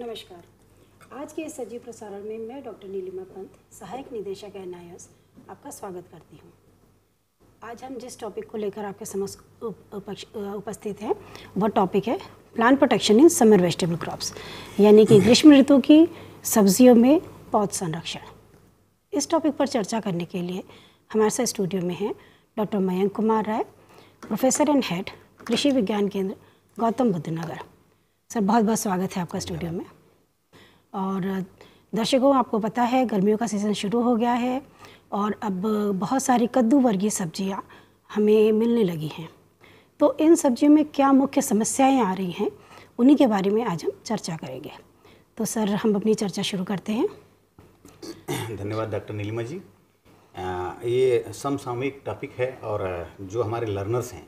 नमस्कार आज के इस सजीव प्रसारण में मैं डॉक्टर नीलिमा पंत सहायक निदेशक एन आपका स्वागत करती हूँ आज हम जिस टॉपिक को लेकर आपके समक्ष उपस्थित हैं वह टॉपिक है plant protection in summer vegetable crops यानी कि ग्रीष्म ऋतु की सब्जियों में पौध संरक्षण इस टॉपिक पर चर्चा करने के लिए हमारे साथ स्टूडियो में हैं doctor Mayank Kumar Rai professor and head Krishi Vigyan केंद्र गौतम बुद्ध नगर सर बहुत बहुत स्वागत है आपका स्टूडियो में और दर्शकों आपको पता है गर्मियों का सीज़न शुरू हो गया है और अब बहुत सारी कद्दू वर्गीय सब्जियां हमें मिलने लगी हैं तो इन सब्जियों में क्या मुख्य समस्याएं आ रही हैं उन्हीं के बारे में आज हम चर्चा करेंगे तो सर हम अपनी चर्चा शुरू करते हैं धन्यवाद डॉक्टर नीलिमा जी आ, ये समसामयिक टॉपिक है और जो हमारे लर्नर्स हैं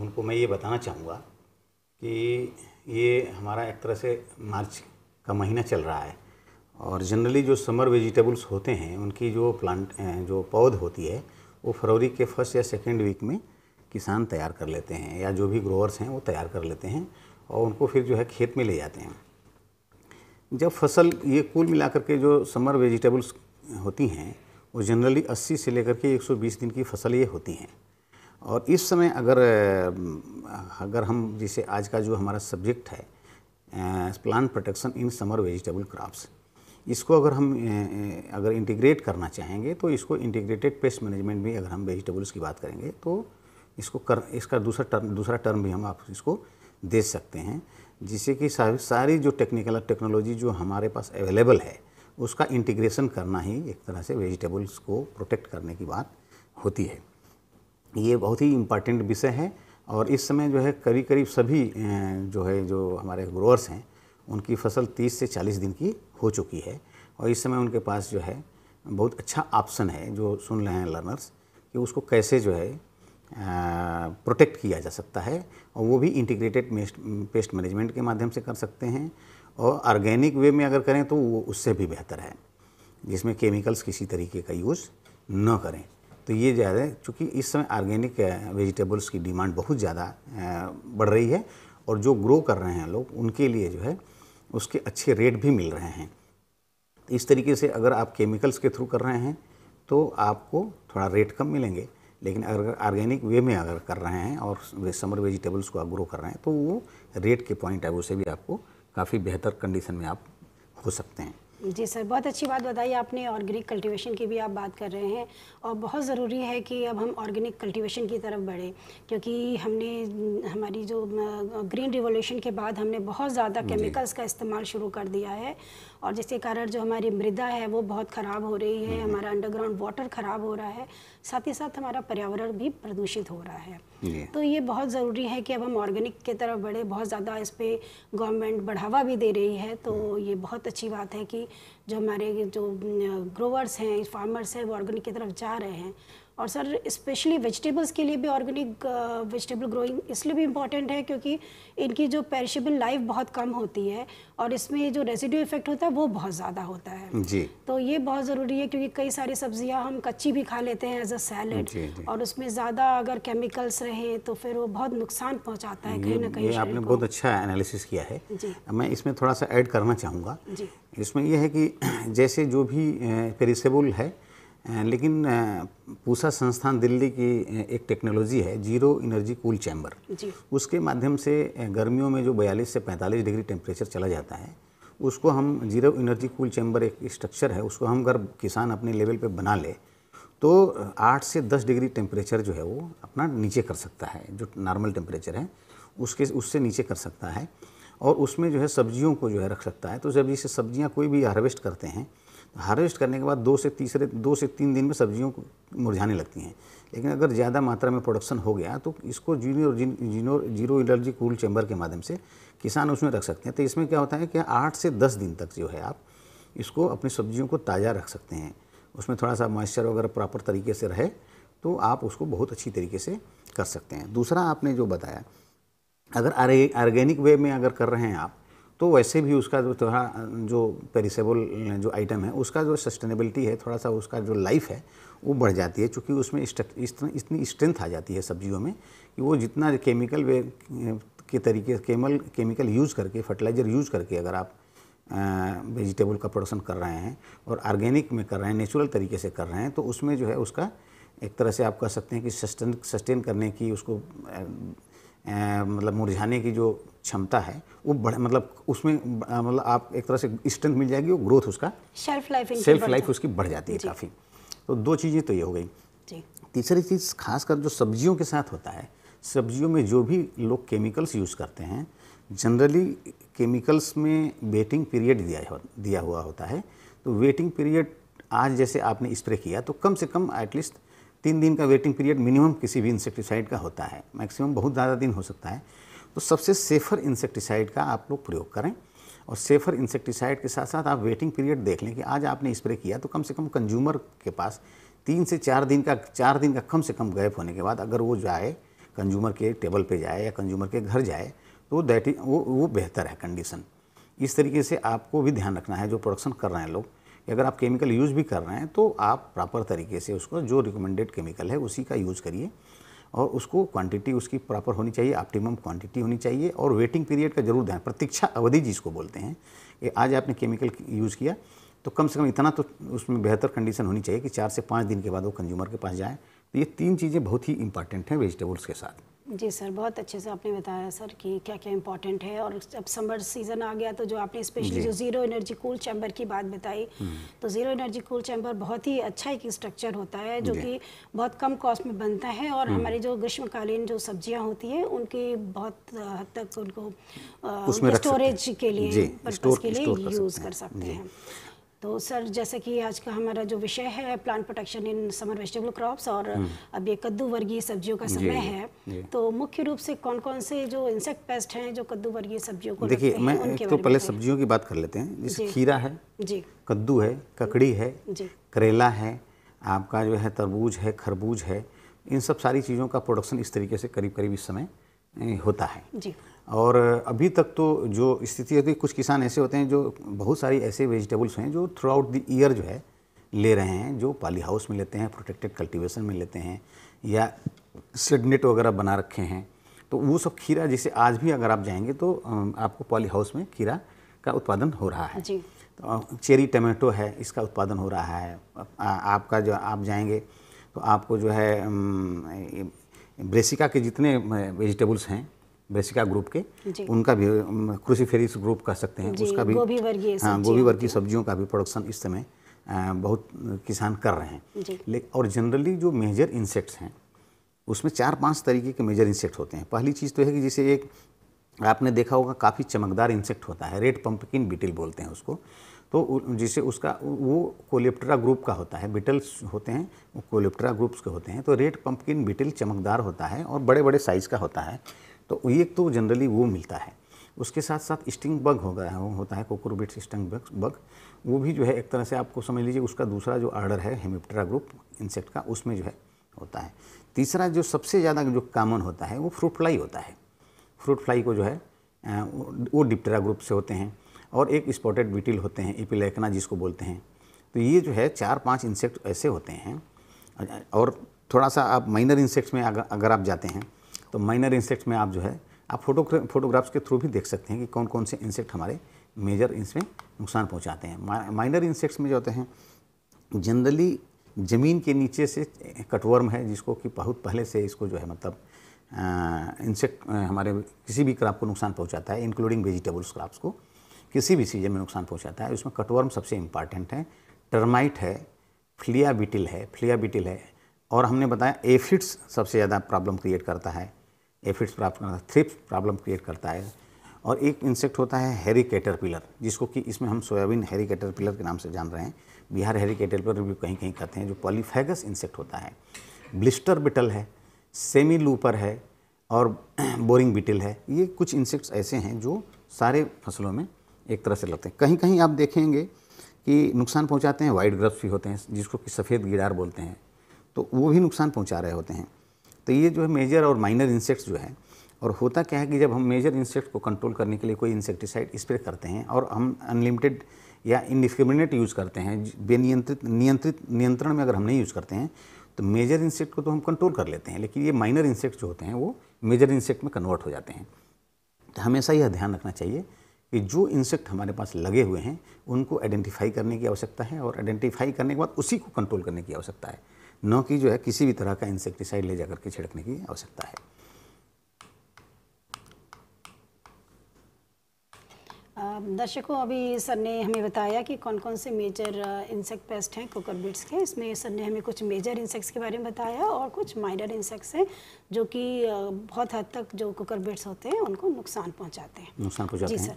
उनको मैं ये बताना चाहूँगा कि ये हमारा एक तरह से मार्च का महीना चल रहा है और जनरली जो समर वेजिटेबल्स होते हैं उनकी जो प्लांट जो पौध होती है वो फरवरी के फर्स्ट या सेकेंड वीक में किसान तैयार कर लेते हैं या जो भी ग्रोअर्स हैं वो तैयार कर लेते हैं और उनको फिर जो है खेत में ले जाते हैं जब फसल ये कुल मिलाकर के जो समर वेजिटेबल्स होती हैं वो जनरली 80 से लेकर के 120 दिन की फसल ये होती हैं और इस समय अगर अगर हम जिसे आज का जो हमारा सब्जेक्ट है plant protection in summer vegetable crops इसको अगर हम अगर इंटीग्रेट करना चाहेंगे तो इसको इंटीग्रेटेड पेस्ट मैनेजमेंट भी अगर हम वेजिटेबल्स की बात करेंगे तो इसको कर इसका दूसरा टर्म दूसरा टर्म भी हम आप इसको दे सकते हैं जिससे कि सारी जो टेक्निकल और टेक्नोलॉजी जो हमारे पास अवेलेबल है उसका इंटीग्रेशन करना ही एक तरह से वेजिटेबल्स को प्रोटेक्ट करने की बात होती है ये बहुत ही इम्पॉर्टेंट विषय है और इस समय जो है करीब करीब सभी जो है जो हमारे ग्रोअर्स हैं उनकी फसल 30 से 40 दिन की हो चुकी है और इस समय उनके पास जो है बहुत अच्छा ऑप्शन है जो सुन रहे हैं लर्नर्स कि उसको कैसे जो है प्रोटेक्ट किया जा सकता है और वो भी इंटीग्रेटेड पेस्ट मैनेजमेंट के माध्यम से कर सकते हैं और ऑर्गेनिक वे में अगर करें तो वो उससे भी बेहतर है जिसमें केमिकल्स किसी तरीके का यूज़ न करें तो ये जो है चूँकि इस समय आर्गेनिक वेजिटेबल्स की डिमांड बहुत ज़्यादा बढ़ रही है और जो ग्रो कर रहे हैं लोग उनके लिए जो है उसके अच्छे रेट भी मिल रहे हैं तो इस तरीके से अगर आप केमिकल्स के थ्रू कर रहे हैं तो आपको थोड़ा रेट कम मिलेंगे लेकिन अगर आर्गेनिक वे में अगर कर रहे हैं और समर वेजिटेबल्स को आप ग्रो कर रहे हैं तो वो रेट के पॉइंट है उसे से भी आपको काफ़ी बेहतर कंडीशन में आप हो सकते हैं जी सर बहुत अच्छी बात बताई आपने ऑर्गेनिक कल्टीवेशन की भी आप बात कर रहे हैं और बहुत ज़रूरी है कि अब हम ऑर्गेनिक कल्टीवेशन की तरफ बढ़ें क्योंकि हमने हमारी जो ग्रीन रिवोल्यूशन के बाद हमने बहुत ज़्यादा केमिकल्स का इस्तेमाल शुरू कर दिया है और जिसके कारण जो हमारी मृदा है वो बहुत ख़राब हो रही है हम्म, हम्म। हमारा अंडरग्राउंड वाटर ख़राब हो रहा है साथ ही साथ हमारा पर्यावरण भी प्रदूषित हो रहा है तो ये बहुत ज़रूरी है कि अब हम ऑर्गेनिक की तरफ बढ़े बहुत ज़्यादा इस पर गवर्नमेंट बढ़ावा भी दे रही है तो हम्म। ये बहुत अच्छी बात है कि जो हमारे जो ग्रोवर्स हैं फार्मर्स हैं वो ऑर्गेनिक की तरफ जा रहे हैं और सर स्पेशली वेजिटेबल्स के लिए भी ऑर्गेनिक वेजिटेबल ग्रोइंग इसलिए भी इम्पॉर्टेंट है क्योंकि इनकी जो पेरिशेबल लाइफ बहुत कम होती है और इसमें जो रेजिड्यू इफेक्ट होता है वो बहुत ज़्यादा होता है जी तो ये बहुत ज़रूरी है क्योंकि कई सारी सब्जियाँ हम कच्ची भी खा लेते हैं एज अ सैलड और उसमें ज़्यादा अगर केमिकल्स रहें तो फिर वो बहुत नुकसान पहुँचाता है कहीं ना कहीं आपने बहुत अच्छा एनालिसिस किया है मैं इसमें थोड़ा सा ऐड करना चाहूँगा इसमें यह है कि जैसे जो भी पेरिसेबल है लेकिन पूसा संस्थान दिल्ली की एक टेक्नोलॉजी है जीरो एनर्जी कूल चैम्बर उसके माध्यम से गर्मियों में जो 42 से 45 डिग्री टेम्परेचर चला जाता है उसको हम जीरो एनर्जी कूल चैम्बर एक स्ट्रक्चर है उसको हम अगर किसान अपने लेवल पे बना ले तो 8 से 10 डिग्री टेम्परेचर जो है वो अपना नीचे कर सकता है जो नॉर्मल टेम्परेचर है उसके उससे नीचे कर सकता है और उसमें जो है सब्जियों को जो है रख सकता है तो जब जैसे सब्जियाँ कोई भी हार्वेस्ट करते हैं हार्वेस्ट करने के बाद दो से तीसरे दो से तीन दिन में सब्जियों को मुरझाने लगती हैं लेकिन अगर ज़्यादा मात्रा में प्रोडक्शन हो गया तो इसको zero zero zero allergy cool chamber के माध्यम से किसान उसमें रख सकते हैं तो इसमें क्या होता है कि आठ से दस दिन तक जो है आप इसको अपनी सब्जियों को ताज़ा रख सकते हैं उसमें थोड़ा सा मॉइस्चर वगैरह प्रॉपर तरीके से रहे तो आप उसको बहुत अच्छी तरीके से कर सकते हैं दूसरा आपने जो बताया अगर आर्गेनिक वे में अगर कर रहे हैं आप तो वैसे भी उसका जो थोड़ा जो पेरिसेबल जो आइटम है उसका जो सस्टेनेबिलिटी है थोड़ा सा उसका जो लाइफ है वो बढ़ जाती है चूँकि उसमें इतनी स्ट्रेंथ आ जाती है सब्जियों में कि वो जितना केमिकल वे के तरीके केमल केमिकल यूज़ करके फर्टिलाइज़र यूज़ करके अगर आप वेजिटेबल का प्रोडक्शन कर रहे हैं और ऑर्गेनिक में कर रहे हैं नेचुरल तरीके से कर रहे हैं तो उसमें जो है उसका एक तरह से आप कह सकते हैं कि सस्टेन सस्टेन करने की उसको मतलब मुरझाने की जो क्षमता है वो बढ़ मतलब उसमें मतलब आप एक तरह से स्ट्रेंथ मिल जाएगी और ग्रोथ उसका शेल्फ लाइफ सेल्फ लाइफ उसकी बढ़ जाती है काफ़ी तो दो चीज़ें तो ये हो गई तीसरी चीज़ खासकर जो सब्जियों के साथ होता है सब्जियों में जो भी लोग केमिकल्स यूज़ करते हैं जनरली केमिकल्स में वेटिंग पीरियड दिया दिया हुआ होता है तो वेटिंग पीरियड आज जैसे आपने स्प्रे किया तो कम से कम एटलीस्ट तीन दिन का वेटिंग पीरियड मिनिमम किसी भी इंसेक्टिसाइड का होता है मैक्सिमम बहुत ज़्यादा दिन हो सकता है तो सबसे सेफ़र इंसेक्टिसाइड का आप लोग प्रयोग करें और सेफ़र इंसेक्टिसाइड के साथ साथ आप वेटिंग पीरियड देख लें कि आज आपने स्प्रे किया तो कम से कम कंज्यूमर के पास तीन से चार दिन का चार दिन का कम से कम गैप होने के बाद अगर वो जाए कंज्यूमर के टेबल पे जाए या कंज्यूमर के घर जाए तो दैट वो वो बेहतर है कंडीशन इस तरीके से आपको भी ध्यान रखना है जो प्रोडक्शन कर रहे हैं लोग अगर आप केमिकल यूज़ भी कर रहे हैं तो आप प्रॉपर तरीके से उसको जो रिकमेंडेड केमिकल है उसी का यूज़ करिए और उसको क्वांटिटी उसकी प्रॉपर होनी चाहिए ऑप्टिमम क्वांटिटी होनी चाहिए और वेटिंग पीरियड का जरूर ध्यान प्रतीक्षा अवधि जिसको बोलते हैं कि आज आपने केमिकल यूज़ किया तो कम से कम इतना तो उसमें बेहतर कंडीशन होनी चाहिए कि चार से पाँच दिन के बाद वो कंज्यूमर के पास जाए तो ये तीन चीज़ें बहुत ही इंपॉर्टेंट हैं वेजिटेबल्स के साथ जी सर बहुत अच्छे से आपने बताया सर कि क्या क्या इम्पोर्टेंट है और जब समर सीज़न आ गया तो जो आपने स्पेशली जो ज़ीरो एनर्जी कूल चैम्बर की बात बताई हम्म। तो ज़ीरो एनर्जी कूल चैम्बर बहुत ही अच्छा एक स्ट्रक्चर होता है जो कि बहुत कम कॉस्ट में बनता है और हम्म। हमारी जो ग्रीष्मकालीन जो सब्जियां होती हैं उनकी बहुत हद तक उनको स्टोरेज के लिए पर्पज़ के लिए यूज़ कर सकते हैं तो सर जैसे कि आज का हमारा जो विषय है plant protection in summer vegetable crops और हम्म। अब ये कद्दू वर्गीय सब्जियों का समय है तो मुख्य रूप से कौन कौन से जो इंसेक्ट पेस्ट हैं जो कद्दू वर्गीय सब्जियों को देखिए मैं उनके तो पहले सब्जियों की बात कर लेते हैं जैसे खीरा है जी कद्दू है ककड़ी है करेला है आपका जो है तरबूज है खरबूज है इन सब सारी चीज़ों का प्रोडक्शन इस तरीके से करीब करीब इस समय होता है जी और अभी तक तो जो स्थिति होती है तो कुछ किसान ऐसे होते हैं जो बहुत सारी ऐसे वेजिटेबल्स हैं जो थ्रू आउट द ईयर जो है ले रहे हैं जो पाली हाउस में लेते हैं प्रोटेक्टेड कल्टीवेशन में लेते हैं या सेडनेट वगैरह बना रखे हैं तो वो सब खीरा जैसे आज भी अगर आप जाएंगे तो आपको पॉली हाउस में खीरा का उत्पादन हो रहा है जी। तो चेरी टमाटो है इसका उत्पादन हो रहा है आपका जो आप जाएंगे तो आपको जो है ब्रेसिका के जितने वेजिटेबल्स हैं ब्रेसिका ग्रुप के उनका भी क्रूसीफेरिस ग्रुप कह सकते हैं उसका भी गोभी हाँ गोभी वर्गीय सब्जियों का भी प्रोडक्शन इस समय बहुत किसान कर रहे हैं लेकिन और जनरली जो मेजर इंसेक्ट्स हैं उसमें चार पांच तरीके के मेजर इंसेक्ट होते हैं पहली चीज़ तो है कि जैसे एक आपने देखा होगा काफ़ी चमकदार इंसेक्ट होता है रेड पंपकिन बिटिल बोलते हैं उसको तो जिसे उसका वो कोलेप्टरा ग्रुप का होता है बिटल्स होते हैं वो कोलेप्टरा ग्रुप्स के होते हैं तो रेड पंपकिन बिटिल चमकदार होता है और बड़े बड़े साइज़ का होता है तो एक तो जनरली वो मिलता है उसके साथ साथ स्टिंग बग हो गया है वो होता है कोकोरबिट्स स्टिंग बग बग वो भी जो है एक तरह से आपको समझ लीजिए उसका दूसरा जो आर्डर है हेमिप्टरा ग्रुप इंसेक्ट का उसमें जो है होता है तीसरा जो सबसे ज़्यादा जो कॉमन होता है वो फ्रूट फ्लाई होता है फ्रूट फ्लाई को जो है वो डिप्टरा ग्रुप से होते हैं और एक स्पॉटेड बीटिल होते हैं एपिलेकना जिसको बोलते हैं तो ये जो है चार पांच इंसेक्ट ऐसे होते हैं और थोड़ा सा आप माइनर इंसेक्ट्स में अगर आप जाते हैं तो माइनर इंसेक्ट में आप जो है आप फोटो फोटोग्राफ्स के थ्रू भी देख सकते हैं कि कौन कौन से इंसेक्ट हमारे मेजर इसमें नुकसान पहुंचाते हैं माइनर इंसेक्ट्स में जो होते हैं जनरली ज़मीन के नीचे से कटवर्म है जिसको कि बहुत पहले से इसको जो है मतलब इंसेक्ट हमारे किसी भी क्राप को नुकसान पहुंचाता है इंक्लूडिंग वेजिटेबल्स क्राप्स को किसी भी सीजन में नुकसान पहुंचाता है उसमें कटवर्म सबसे इम्पॉर्टेंट है टर्माइट है फ्लिया है फ्लिया है और हमने बताया एफिड्स सबसे ज़्यादा प्रॉब्लम क्रिएट करता है एफिड्स प्राप्त करता है थ्रिप्स प्रॉब्लम क्रिएट करता है और एक इंसेक्ट होता है हेरी कैटरपिलर जिसको कि इसमें हम सोयाबीन हेरी कैटरपिलर के नाम से जान रहे हैं बिहार हेरी कैटरपिलर भी कहीं कहीं कहते हैं जो पॉलीफेगस इंसेक्ट होता है ब्लिस्टर बिटल है सेमी लूपर है और बोरिंग बिटल है ये कुछ इंसेक्ट्स ऐसे हैं जो सारे फसलों में एक तरह से लगते हैं कहीं कहीं आप देखेंगे कि नुकसान पहुंचाते हैं वाइट ग्रब्स भी होते हैं जिसको कि सफ़ेद गिडार बोलते हैं तो वो भी नुकसान पहुंचा रहे होते हैं तो ये जो है मेजर और माइनर इंसेक्ट्स जो है और होता क्या है कि जब हम मेजर इंसेक्ट को कंट्रोल करने के लिए कोई इंसेक्टिसाइड स्प्रे करते हैं और हम अनलिमिटेड या इनडिस्क्रिमिनेट यूज़ करते हैं बेनियंत्रित नियंत्रित नियंत्रण में अगर हम नहीं यूज़ करते हैं तो मेजर इंसेक्ट को तो हम कंट्रोल कर लेते हैं लेकिन ये माइनर इंसेक्ट जो होते हैं वो मेजर इंसेक्ट में कन्वर्ट हो जाते हैं तो हमेशा यह ध्यान रखना चाहिए कि जो इंसेक्ट हमारे पास लगे हुए हैं उनको आइडेंटिफाई करने की आवश्यकता है और आइडेंटिफाई करने के बाद उसी को कंट्रोल करने की आवश्यकता है न कि जो है किसी भी तरह का इंसेक्टिसाइड ले जाकर के छिड़कने की आवश्यकता है दर्शकों अभी सर ने हमें बताया कि कौन कौन से मेजर इंसेक्ट पेस्ट हैं कुकर बीट्स के इसमें सर ने हमें कुछ मेजर इंसेक्ट्स के बारे में बताया और कुछ माइनर इंसेक्ट्स हैं जो कि uh, बहुत हद तक जो कुकर बीट्स होते हैं उनको नुकसान पहुंचाते हैं नुकसान पहुंचाते जी सर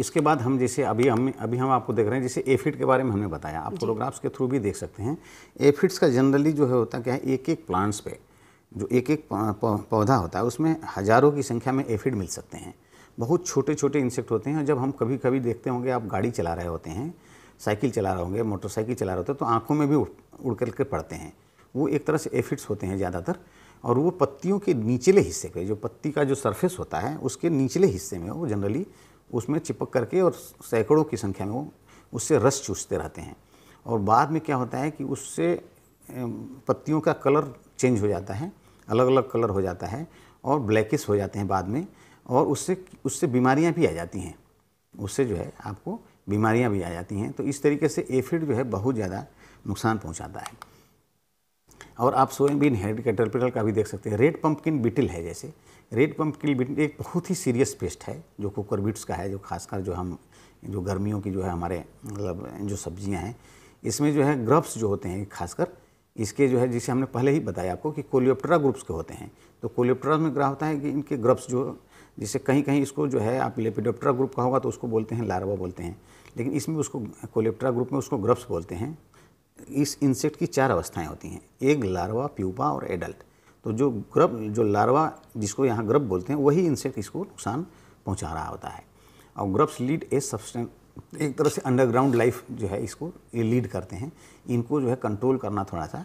इसके बाद हम जैसे अभी हम अभी हम आपको देख रहे हैं जैसे एफिड के बारे में हमने बताया आप फोटोग्राफ्स के थ्रू भी देख सकते हैं एफिड्स का जनरली जो है होता क्या है एक एक प्लांट्स पे जो एक एक पौधा होता है उसमें हज़ारों की संख्या में एफिड मिल सकते हैं बहुत छोटे छोटे इंसेक्ट होते हैं जब हम कभी कभी देखते होंगे आप गाड़ी चला रहे होते हैं साइकिल चला रहे होंगे मोटरसाइकिल चला रहे होते हैं तो आँखों में भी उड़ करके पड़ते हैं वो एक तरह से एफिड्स होते हैं ज़्यादातर और वो पत्तियों के निचले हिस्से पे जो पत्ती का जो सरफेस होता है उसके निचले हिस्से में वो जनरली उसमें चिपक करके और सैकड़ों की संख्या में वो उससे रस चूसते रहते हैं और बाद में क्या होता है कि उससे पत्तियों का कलर चेंज हो जाता है अलग अलग कलर हो जाता है और ब्लैकिस हो जाते हैं बाद में और उससे उससे बीमारियां भी आ जाती हैं उससे जो है आपको बीमारियां भी आ जाती हैं तो इस तरीके से एफिड जो है बहुत ज़्यादा नुकसान पहुंचाता है और आप सोयाबीन हेड कैटरपिटल का भी देख सकते हैं रेड पम्पकिन बिटिल है जैसे रेड पंप के लिए एक बहुत ही सीरियस पेस्ट है जो कुकरबिट्स का है जो खासकर जो हम जो गर्मियों की जो है हमारे मतलब जो सब्जियां हैं इसमें जो है ग्रब्स जो होते हैं खासकर इसके जो है जिसे हमने पहले ही बताया आपको कि कोलियोप्टरा ग्रुप्स के होते हैं तो कोलियोप्टरा में ग्रह होता है कि इनके ग्रब्स जो जिसे कहीं कहीं इसको जो है आप लेपिडोप्टरा ग्रुप का होगा तो उसको बोलते हैं लार्वा बोलते हैं लेकिन इसमें उसको कोलियोप्टरा ग्रुप में उसको ग्रब्स बोलते हैं इस इंसेक्ट की चार अवस्थाएँ होती हैं एक लार्वा प्यूपा और एडल्ट तो जो ग्रब जो लार्वा जिसको यहाँ ग्रब बोलते हैं वही इंसेक्ट इसको नुकसान पहुँचा रहा होता है और ग्रब्स लीड ए सब्सटें एक तरह से अंडरग्राउंड लाइफ जो है इसको ये लीड करते हैं इनको जो है कंट्रोल करना थोड़ा सा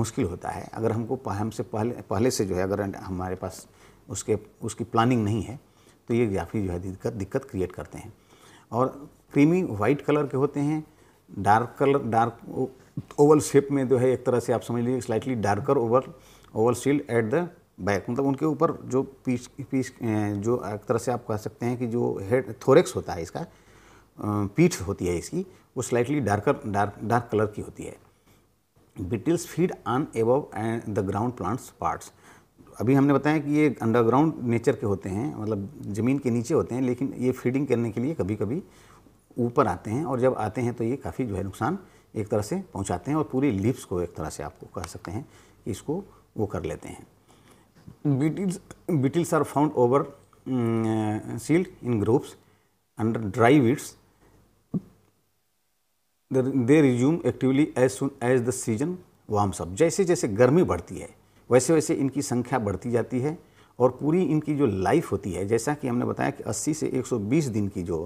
मुश्किल होता है अगर हमको हमसे पहले पहले से जो है अगर हमारे पास उसके उसकी प्लानिंग नहीं है तो ये काफ़ी जो है दिक्कत दिक्कत क्रिएट करते हैं और क्रीमी वाइट कलर के होते हैं dark colour dark oval shape में जो है एक तरह से आप समझ लीजिए slightly darker oval oval steel at the back मतलब उनके ऊपर जो पीस पीस जो एक तरह से आप कह सकते हैं कि जो हेड थोरेक्स होता है इसका पीठ होती है इसकी वो slightly darker dark dark colour की होती है beetles feed on above and the ground plants parts अभी हमने बताया कि ये अंडरग्राउंड नेचर के होते हैं मतलब ज़मीन के नीचे होते हैं लेकिन ये फीडिंग करने के लिए कभी कभी ऊपर आते हैं और जब आते हैं तो ये काफ़ी जो है नुकसान एक तरह से पहुंचाते हैं और पूरी लिप्स को एक तरह से आपको कह सकते हैं कि इसको वो कर लेते हैं beetles beetles are found over sealed in groups under dry weeds they resume actively as soon as the season warms up जैसे जैसे गर्मी बढ़ती है वैसे वैसे इनकी संख्या बढ़ती जाती है और पूरी इनकी जो लाइफ होती है जैसा कि हमने बताया कि 80 से 120 दिन की जो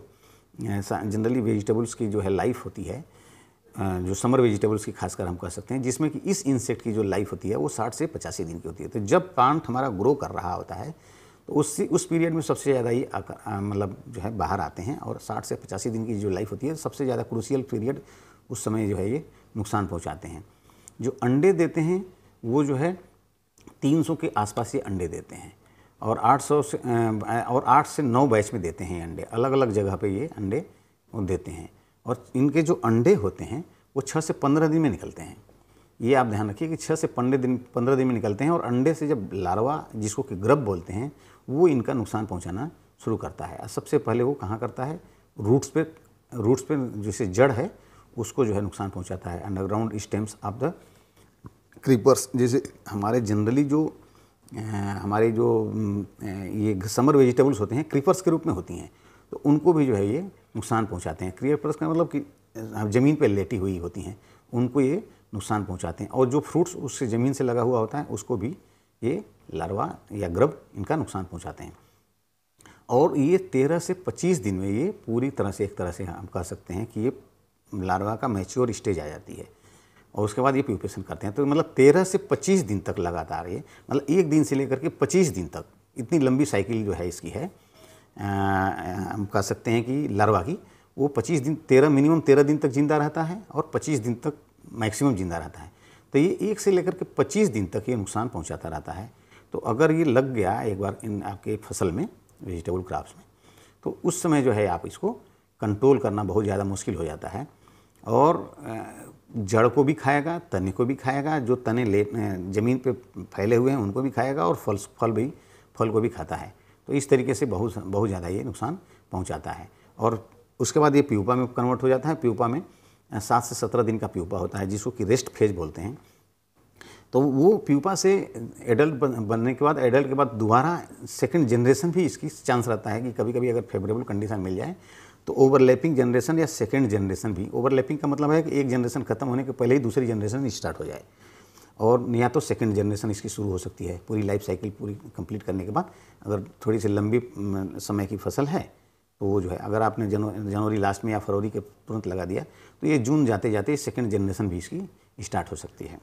जनरली uh, वेजिटेबल्स की जो है लाइफ होती है जो समर वेजिटेबल्स की खासकर हम कह सकते हैं जिसमें कि इस इंसेक्ट की जो लाइफ होती है वो साठ से पचासी दिन की होती है तो जब प्लांट हमारा ग्रो कर रहा होता है तो उससे उस पीरियड में सबसे ज़्यादा ही मतलब जो है बाहर आते हैं और साठ से पचासी दिन की जो लाइफ होती है सबसे ज़्यादा क्रूशियल पीरियड उस समय जो है ये नुकसान पहुँचाते हैं जो अंडे देते हैं वो जो है तीन के आसपास ये अंडे देते हैं और आठ से और आठ से नौ बैच में देते हैं अंडे अलग अलग जगह पर ये अंडे देते हैं और इनके जो अंडे होते हैं वो छः से पंद्रह दिन में निकलते हैं ये आप ध्यान रखिए कि छः से पंद्रह दिन पंद्रह दिन में निकलते हैं और अंडे से जब लार्वा जिसको कि ग्रब बोलते हैं वो इनका नुकसान पहुंचाना शुरू करता है सबसे पहले वो कहाँ करता है रूट्स पे रूट्स पे जैसे जड़ है उसको जो है नुकसान पहुंचाता है underground stems of the creepers जैसे हमारे जनरली जो हमारे जो ये समर वेजिटेबल्स होते हैं क्रीपर्स के रूप में होती हैं तो उनको भी जो है ये नुकसान पहुंचाते हैं क्रिया प्लस का मतलब कि हाँ, ज़मीन पर लेटी हुई होती हैं उनको ये नुकसान पहुंचाते हैं और जो फ्रूट्स उससे ज़मीन से लगा हुआ होता है उसको भी ये लार्वा या ग्रब इनका नुकसान पहुंचाते हैं और ये तेरह से पच्चीस दिन में ये पूरी तरह से एक तरह से हम कह सकते हैं कि ये लार्वा का मैच्योर स्टेज आ जाती है और उसके बाद ये प्यूपेशन करते हैं तो मतलब तेरह से पच्चीस दिन तक लगातार ये मतलब एक दिन से लेकर के पच्चीस दिन तक इतनी लंबी साइकिल जो है इसकी है हम कह सकते हैं कि लार्वा की वो पच्चीस दिन तेरह मिनिमम तेरह दिन तक जिंदा रहता है और पच्चीस दिन तक मैक्सिमम जिंदा रहता है तो ये एक से लेकर के पच्चीस दिन तक ये नुकसान पहुँचाता रहता है तो अगर ये लग गया एक बार इन आपके फसल में वेजिटेबल क्रॉप्स में तो उस समय जो है आप इसको कंट्रोल करना बहुत ज़्यादा मुश्किल हो जाता है और जड़ को भी खाएगा तने को भी खाएगा जो तने ले ज़मीन पे फैले हुए हैं उनको भी खाएगा और फल फल भी फल को भी खाता है तो इस तरीके से बहुत बहुत ज़्यादा ये नुकसान पहुँचाता है और उसके बाद ये प्यूपा में कन्वर्ट हो जाता है प्यूपा में सात से सत्रह दिन का प्यूपा होता है जिसको कि रेस्ट फेज बोलते हैं तो वो प्यूपा से एडल्ट बनने के बाद एडल्ट के बाद दोबारा सेकंड जनरेशन भी इसकी चांस रहता है कि कभी कभी अगर फेवरेबल कंडीशन मिल जाए तो ओवरलैपिंग जनरेशन या सेकंड जनरेशन भी ओवरलैपिंग का मतलब है कि एक जनरेशन खत्म होने के पहले ही दूसरी जनरेशन स्टार्ट हो जाए और या तो सेकेंड जनरेशन इसकी शुरू हो सकती है पूरी लाइफ साइकिल पूरी कंप्लीट करने के बाद अगर थोड़ी सी लंबी समय की फसल है तो वो जो है अगर आपने जनवरी लास्ट में या फरवरी के तुरंत लगा दिया तो ये जून जाते जाते सेकेंड जनरेशन भी इसकी स्टार्ट हो सकती है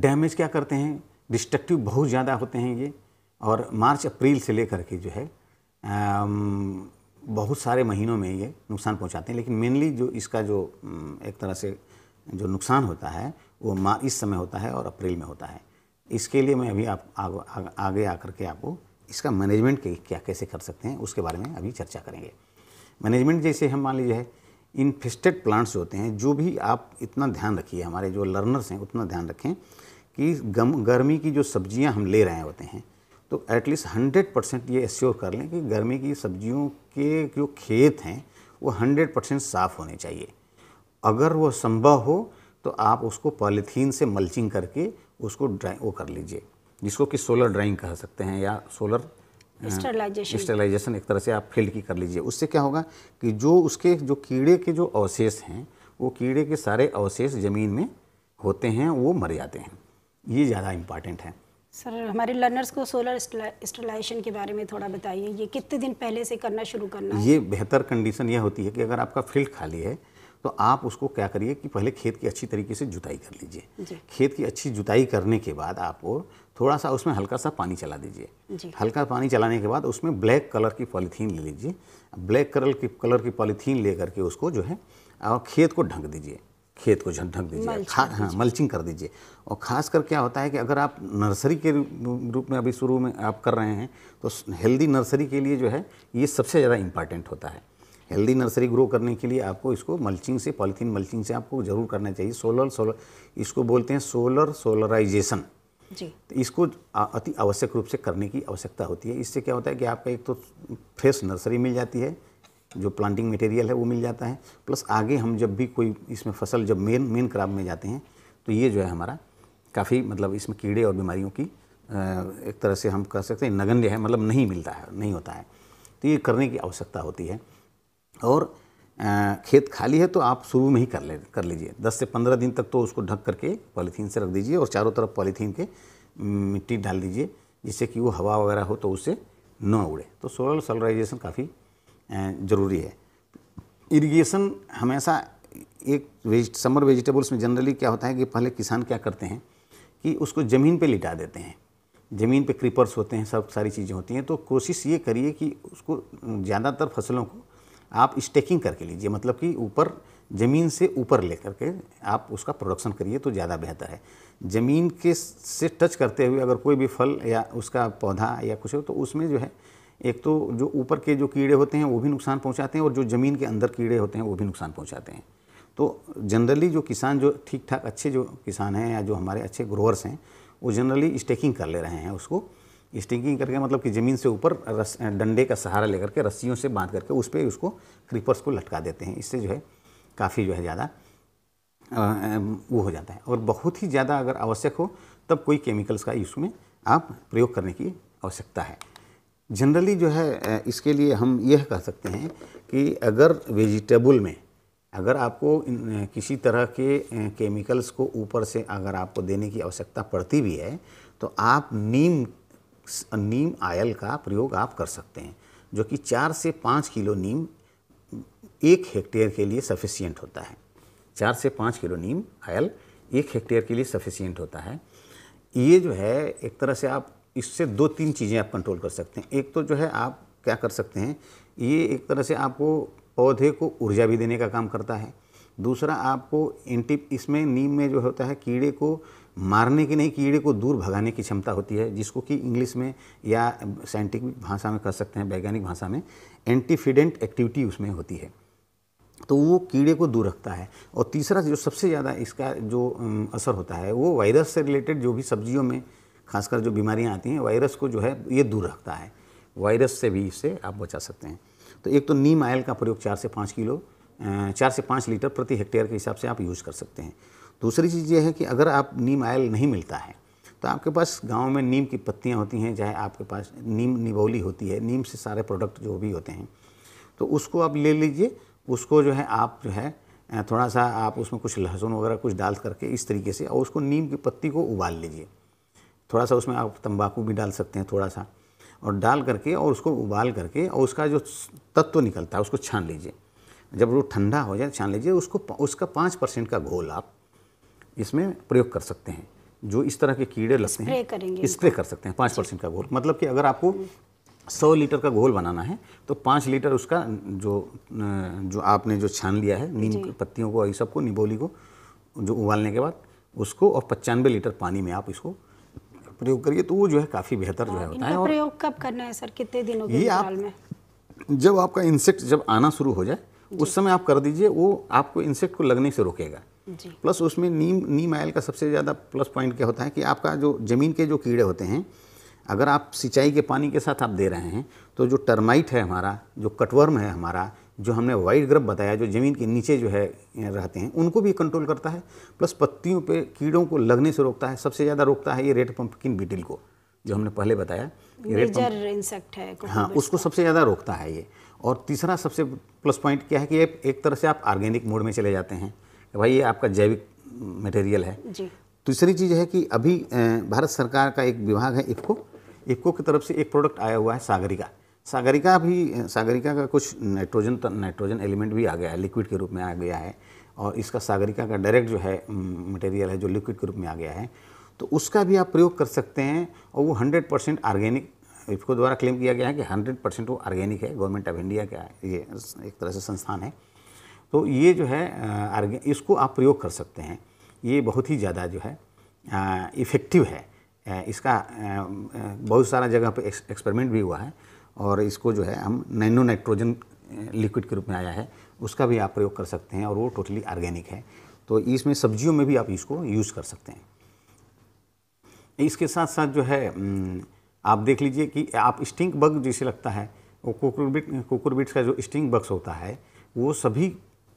डैमेज क्या करते हैं डिस्ट्रक्टिव बहुत ज़्यादा होते हैं ये और मार्च अप्रैल से लेकर के जो है बहुत सारे महीनों में ये नुकसान पहुंचाते हैं लेकिन मेनली जो इसका जो एक तरह से जो नुकसान होता है वो माँ इस समय होता है और अप्रैल में होता है इसके लिए मैं अभी आप आग, आग, आगे आकर के आपको इसका मैनेजमेंट क्या कैसे कर सकते हैं उसके बारे में अभी चर्चा करेंगे मैनेजमेंट जैसे हम मान लीजिए इन्फेस्टेड प्लांट्स होते हैं जो भी आप इतना ध्यान रखिए हमारे जो लर्नर्स हैं उतना ध्यान रखें कि गम गर्मी की जो सब्जियां हम ले रहे होते हैं तो एटलीस्ट हंड्रेड परसेंट ये एश्योर कर लें कि गर्मी की सब्जियों के जो खेत हैं वो हंड्रेड परसेंट साफ़ होने चाहिए अगर वो संभव हो तो आप उसको पॉलीथीन से मल्चिंग करके उसको ड्राई वो कर लीजिए जिसको कि सोलर ड्राइंग कह सकते हैं या सोलर स्टेलाइजेशन स्टरलाइजेशन एक तरह से आप फील्ड की कर लीजिए उससे क्या होगा कि जो उसके जो कीड़े के जो अवशेष हैं वो कीड़े के सारे अवशेष ज़मीन में होते हैं वो मर जाते हैं ये ज़्यादा इम्पॉर्टेंट है सर हमारे लर्नर्स को सोलर स्टरलाइजेशन के बारे में थोड़ा बताइए ये कितने दिन पहले से करना शुरू करना ये बेहतर कंडीशन यह होती है कि अगर आपका फील्ड खाली है तो आप उसको क्या करिए कि पहले खेत की अच्छी तरीके से जुताई कर लीजिए खेत की अच्छी जुताई करने के बाद आपको थोड़ा सा उसमें हल्का सा पानी चला दीजिए हल्का पानी चलाने के बाद उसमें ब्लैक कलर की पॉलीथीन ले लीजिए ब्लैक कलर की कलर की पॉलीथीन ले करके उसको जो है और खेत को ढंक दीजिए खेत को ढंक दीजिए खा हाँ मल्चिंग कर दीजिए और खास कर क्या होता है कि अगर आप नर्सरी के रूप में अभी शुरू में आप कर रहे हैं तो हेल्दी नर्सरी के लिए जो है ये सबसे ज़्यादा इम्पॉर्टेंट होता है हेल्दी नर्सरी ग्रो करने के लिए आपको इसको मल्चिंग से पॉलीथीन मल्चिंग से आपको ज़रूर करना चाहिए सोलर सोलर इसको बोलते हैं सोलर सोलराइजेशन जी तो इसको अति आवश्यक रूप से करने की आवश्यकता होती है इससे क्या होता है कि आपका एक तो फ्रेश नर्सरी मिल जाती है जो प्लांटिंग मटेरियल है वो मिल जाता है प्लस आगे हम जब भी कोई इसमें फसल जब मेन मेन क्राप में जाते हैं तो ये जो है हमारा काफ़ी मतलब इसमें कीड़े और बीमारियों की एक तरह से हम कह सकते हैं नगण्य है मतलब नहीं मिलता है नहीं होता है तो ये करने की आवश्यकता होती है और खेत खाली है तो आप शुरू में ही कर ले कर लीजिए दस से पंद्रह दिन तक तो उसको ढक करके पॉलीथीन से रख दीजिए और चारों तरफ पॉलीथीन के मिट्टी डाल दीजिए जिससे कि वो हवा वगैरह हो तो उससे न उड़े तो सोलर सोलराइजेशन काफ़ी ज़रूरी है इरिगेशन हमेशा एक वेज समर वेजिटेबल्स में जनरली क्या होता है कि पहले किसान क्या करते हैं कि उसको ज़मीन पे लिटा देते हैं ज़मीन पे क्रीपर्स होते हैं सब सारी चीज़ें होती हैं तो कोशिश ये करिए कि उसको ज़्यादातर फसलों को आप स्टेकिंग करके लीजिए मतलब कि ऊपर ज़मीन से ऊपर ले करके आप उसका प्रोडक्शन करिए तो ज़्यादा बेहतर है ज़मीन के से टच करते हुए अगर कोई भी फल या उसका पौधा या कुछ हो तो उसमें जो है एक तो जो ऊपर के जो कीड़े होते हैं वो भी नुकसान पहुंचाते हैं और जो ज़मीन के अंदर कीड़े होते हैं वो भी नुकसान पहुंचाते हैं तो जनरली जो किसान जो ठीक ठाक अच्छे जो किसान हैं या जो हमारे अच्छे ग्रोअर्स हैं वो जनरली स्टेकिंग कर ले रहे हैं उसको स्टिंकिंग करके मतलब कि ज़मीन से ऊपर रस डंडे का सहारा लेकर के रस्सियों से बांध करके उस पर उसको क्रीपर्स को लटका देते हैं इससे जो है काफ़ी जो है ज़्यादा वो हो जाता है और बहुत ही ज़्यादा अगर आवश्यक हो तब कोई केमिकल्स का इसमें आप प्रयोग करने की आवश्यकता है जनरली जो है इसके लिए हम यह कह सकते हैं कि अगर वेजिटेबल में अगर आपको किसी तरह के केमिकल्स को ऊपर से अगर आपको देने की आवश्यकता पड़ती भी है तो आप नीम नीम आयल का प्रयोग आप कर सकते हैं जो कि चार से पाँच किलो नीम एक हेक्टेयर के लिए सफिशियंट होता है चार से पाँच किलो नीम आयल एक हेक्टेयर के लिए सफिशियंट होता है ये जो है एक तरह से आप इससे दो तीन चीज़ें आप कंट्रोल कर सकते हैं एक तो जो है आप क्या कर सकते हैं ये एक तरह से आपको पौधे को ऊर्जा भी देने का काम करता है दूसरा आपको एंटी इसमें नीम में जो होता है कीड़े को मारने की नहीं कीड़े को दूर भगाने की क्षमता होती है जिसको कि इंग्लिश में या साइंटिफिक भाषा में कह सकते हैं वैज्ञानिक भाषा में एंटीफिडेंट एक्टिविटी उसमें होती है तो वो कीड़े को दूर रखता है और तीसरा जो सबसे ज़्यादा इसका जो असर होता है वो वायरस से रिलेटेड जो भी सब्जियों में खासकर जो बीमारियाँ आती हैं वायरस को जो है ये दूर रखता है वायरस से भी इससे आप बचा सकते हैं तो एक तो नीम आयल का प्रयोग चार से पाँच किलो चार से पाँच लीटर प्रति हेक्टेयर के हिसाब से आप यूज़ कर सकते हैं दूसरी चीज़ ये है कि अगर आप नीम आयल नहीं मिलता है तो आपके पास गांव में नीम की पत्तियां होती हैं चाहे आपके पास नीम निबोली होती है नीम से सारे प्रोडक्ट जो भी होते हैं तो उसको आप ले लीजिए उसको जो है आप जो है थोड़ा सा आप उसमें कुछ लहसुन वगैरह कुछ डाल करके इस तरीके से और उसको नीम की पत्ती को उबाल लीजिए थोड़ा सा उसमें आप तंबाकू भी डाल सकते हैं थोड़ा सा और डाल करके और उसको उबाल करके और उसका जो तत्व निकलता है उसको छान लीजिए जब वो ठंडा हो जाए छान लीजिए उसको उसका पाँच परसेंट का घोल आप इसमें प्रयोग कर सकते हैं जो इस तरह के कीड़े लगते हैं स्प्रे कर सकते हैं पाँच परसेंट का घोल मतलब कि अगर आपको हम्म। सौ लीटर का घोल बनाना है तो पाँच लीटर उसका जो जो आपने जो छान लिया है नीम पत्तियों को इस सबको निबोली को जो उबालने के बाद उसको और पचानवे लीटर पानी में आप इसको प्रयोग करिए तो वो जो है काफ़ी बेहतर जो है हाँ, होता है प्रयोग कब करना है सर कितने दिनों ये आप, जब आपका इंसेक्ट जब आना शुरू हो जाए उस समय आप कर दीजिए वो आपको इंसेक्ट को लगने से रोकेगा प्लस उसमें नीम नीम आयल का सबसे ज़्यादा प्लस पॉइंट क्या होता है कि आपका जो ज़मीन के जो कीड़े होते हैं अगर आप सिंचाई के पानी के साथ आप दे रहे हैं तो जो टर्माइट है हमारा जो कटवर्म है हमारा जो हमने वाइट ग्रब बताया जो ज़मीन के नीचे जो है रहते हैं उनको भी कंट्रोल करता है प्लस पत्तियों पे कीड़ों को लगने से रोकता है सबसे ज़्यादा रोकता है ये रेड पम्पकिन बीटिल को जो हमने पहले बताया मेजर इंसेक्ट है हाँ उसको सबसे ज़्यादा रोकता है ये और तीसरा सबसे प्लस पॉइंट क्या है कि एक तरह से आप ऑर्गेनिक मोड में चले जाते हैं भाई ये आपका जैविक मटेरियल है दूसरी चीज़ है कि अभी भारत सरकार का एक विभाग है इफको इफको की तरफ से एक प्रोडक्ट आया हुआ है सागरिका सागरिका भी सागरिका का कुछ नाइट्रोजन नाइट्रोजन एलिमेंट भी आ गया है लिक्विड के रूप में आ गया है और इसका सागरिका का डायरेक्ट जो है मटेरियल है जो लिक्विड के रूप में आ गया है तो उसका भी आप प्रयोग कर सकते हैं और वो हंड्रेड परसेंट ऑर्गेनिक इफको द्वारा क्लेम किया गया है कि हंड्रेड परसेंट वो ऑर्गेनिक है गवर्नमेंट ऑफ इंडिया का ये एक तरह से संस्थान है तो ये जो है इसको आप प्रयोग कर सकते हैं ये बहुत ही ज़्यादा जो है इफ़ेक्टिव है इसका बहुत सारा जगह पर एक्सपेरिमेंट भी हुआ है और इसको जो है हम नैनो नाइट्रोजन लिक्विड के रूप में आया है उसका भी आप प्रयोग कर सकते हैं और वो टोटली ऑर्गेनिक है तो इसमें सब्जियों में भी आप इसको यूज़ कर सकते हैं इसके साथ साथ जो है आप देख लीजिए कि आप स्टिंक बग जिसे लगता है वो कुकुरबिट कुकुरबिट्स का जो स्टिंग बग्स होता है वो सभी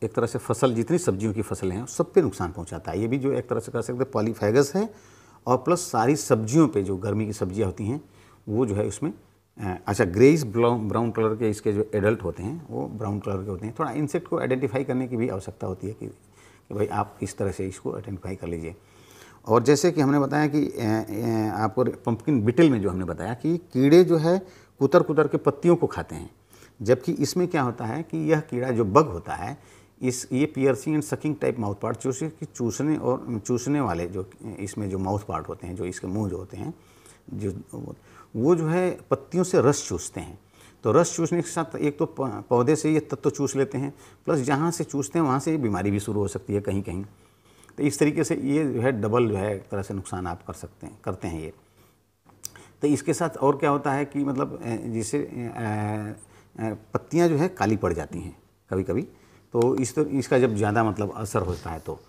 एक तरह से फसल जितनी सब्जियों की फसलें हैं सब पे नुकसान पहुंचाता है ये भी जो एक तरह से कह सकते हैं पॉलीफेगस है और प्लस सारी सब्जियों पे जो गर्मी की सब्जियां होती हैं वो जो है उसमें अच्छा ग्रेइस ब्राउन कलर के इसके जो एडल्ट होते हैं वो ब्राउन कलर के होते हैं थोड़ा इंसेक्ट को आइडेंटिफाई करने की भी आवश्यकता होती है कि, कि भाई आप इस तरह से इसको आइडेंटिफाई कर लीजिए और जैसे कि हमने बताया कि आपको पंपकिन बिटल में जो हमने बताया कि कीड़े जो है कुतर कुतर के पत्तियों को खाते हैं जबकि इसमें क्या होता है कि यह कीड़ा जो बग होता है इस ये piercing and sucking type mouth part जो कि चूसने और चूसने वाले जो इसमें जो माउथ पार्ट होते हैं जो इसके मुंह जो होते हैं जो वो जो है पत्तियों से रस चूसते हैं तो रस चूसने के साथ एक तो पौधे से ये तत्व चूस लेते हैं प्लस जहाँ से चूसते हैं वहाँ से बीमारी भी शुरू हो सकती है कहीं कहीं तो इस तरीके से ये जो है डबल जो है एक तरह से नुकसान आप कर सकते हैं करते हैं ये तो इसके साथ और क्या होता है कि मतलब जिसे पत्तियाँ जो है काली पड़ जाती हैं कभी कभी तो इस तो इसका जब ज़्यादा मतलब असर होता है तो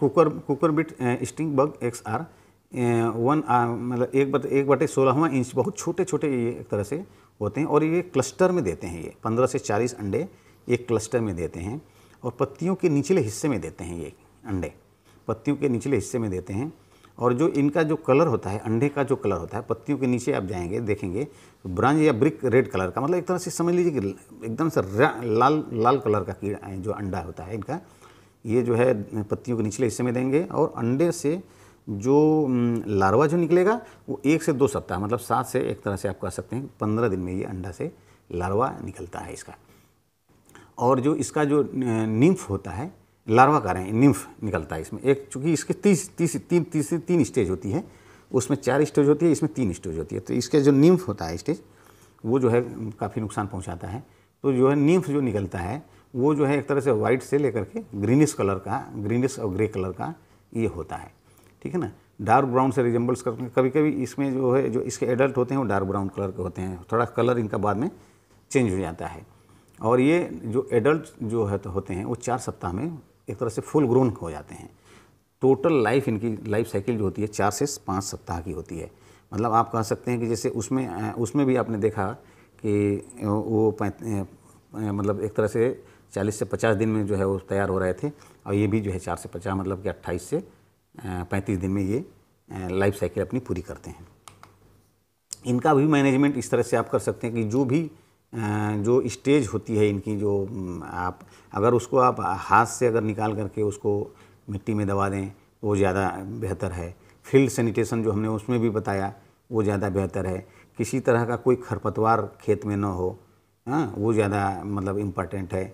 कुकर cucurbit sting bug X R one मतलब एक बट एक बटे सोलहवा इंच बहुत छोटे छोटे ये एक तरह से होते हैं और ये क्लस्टर में देते हैं ये पंद्रह से चालीस अंडे एक क्लस्टर में देते हैं और पत्तियों के निचले हिस्से में देते हैं ये अंडे पत्तियों के निचले हिस्से में देते हैं और जो इनका जो कलर होता है अंडे का जो कलर होता है पत्तियों के नीचे आप जाएंगे देखेंगे तो ब्रांच या ब्रिक रेड कलर का मतलब एक तरह से समझ लीजिए कि एकदम से लाल लाल कलर का कीड़ा जो अंडा होता है इनका ये जो है पत्तियों के निचले हिस्से में देंगे और अंडे से जो लार्वा जो निकलेगा वो एक से दो सप्ताह मतलब सात से एक तरह से आप कह सकते हैं पंद्रह दिन में ये अंडा से लार्वा निकलता है इसका और जो इसका जो निम्फ होता है लार्वा कह रहे हैं निम्फ निकलता है इसमें एक चूंकि इसके तीस तीस तीन तीस तीन स्टेज होती है उसमें चार स्टेज होती है इसमें तीन स्टेज होती है तो इसके जो निम्फ होता है स्टेज वो जो है काफ़ी नुकसान पहुँचाता है तो जो है निम्फ जो निकलता है वो जो है एक तरह से वाइट से लेकर के ग्रीनिश कलर का ग्रीनिश और ग्रे कलर का ये होता है ठीक है ना डार्क ब्राउन से रिजेंबल्स कर कभी कभी इसमें जो है जो इसके एडल्ट होते हैं वो डार्क ब्राउन कलर के होते हैं थोड़ा कलर इनका बाद में चेंज हो जाता है और ये जो एडल्ट जो है तो होते हैं वो चार सप्ताह में एक तरह से फुल ग्रोन हो जाते हैं टोटल लाइफ इनकी लाइफ साइकिल जो होती है चार से पाँच सप्ताह की होती है मतलब आप कह सकते हैं कि जैसे उसमें उसमें भी आपने देखा कि वो मतलब एक तरह से चालीस से पचास दिन में जो है वो तैयार हो रहे थे और ये भी जो है चार से पचास मतलब कि अट्ठाईस से पैंतीस दिन में ये लाइफ साइकिल अपनी पूरी करते हैं इनका भी मैनेजमेंट इस तरह से आप कर सकते हैं कि जो भी जो स्टेज होती है इनकी जो आप अगर उसको आप हाथ से अगर निकाल करके उसको मिट्टी में दबा दें तो वो ज़्यादा बेहतर है फील्ड सैनिटेशन जो हमने उसमें भी बताया वो ज़्यादा बेहतर है किसी तरह का कोई खरपतवार खेत में ना हो हाँ वो ज़्यादा मतलब इम्पॉर्टेंट है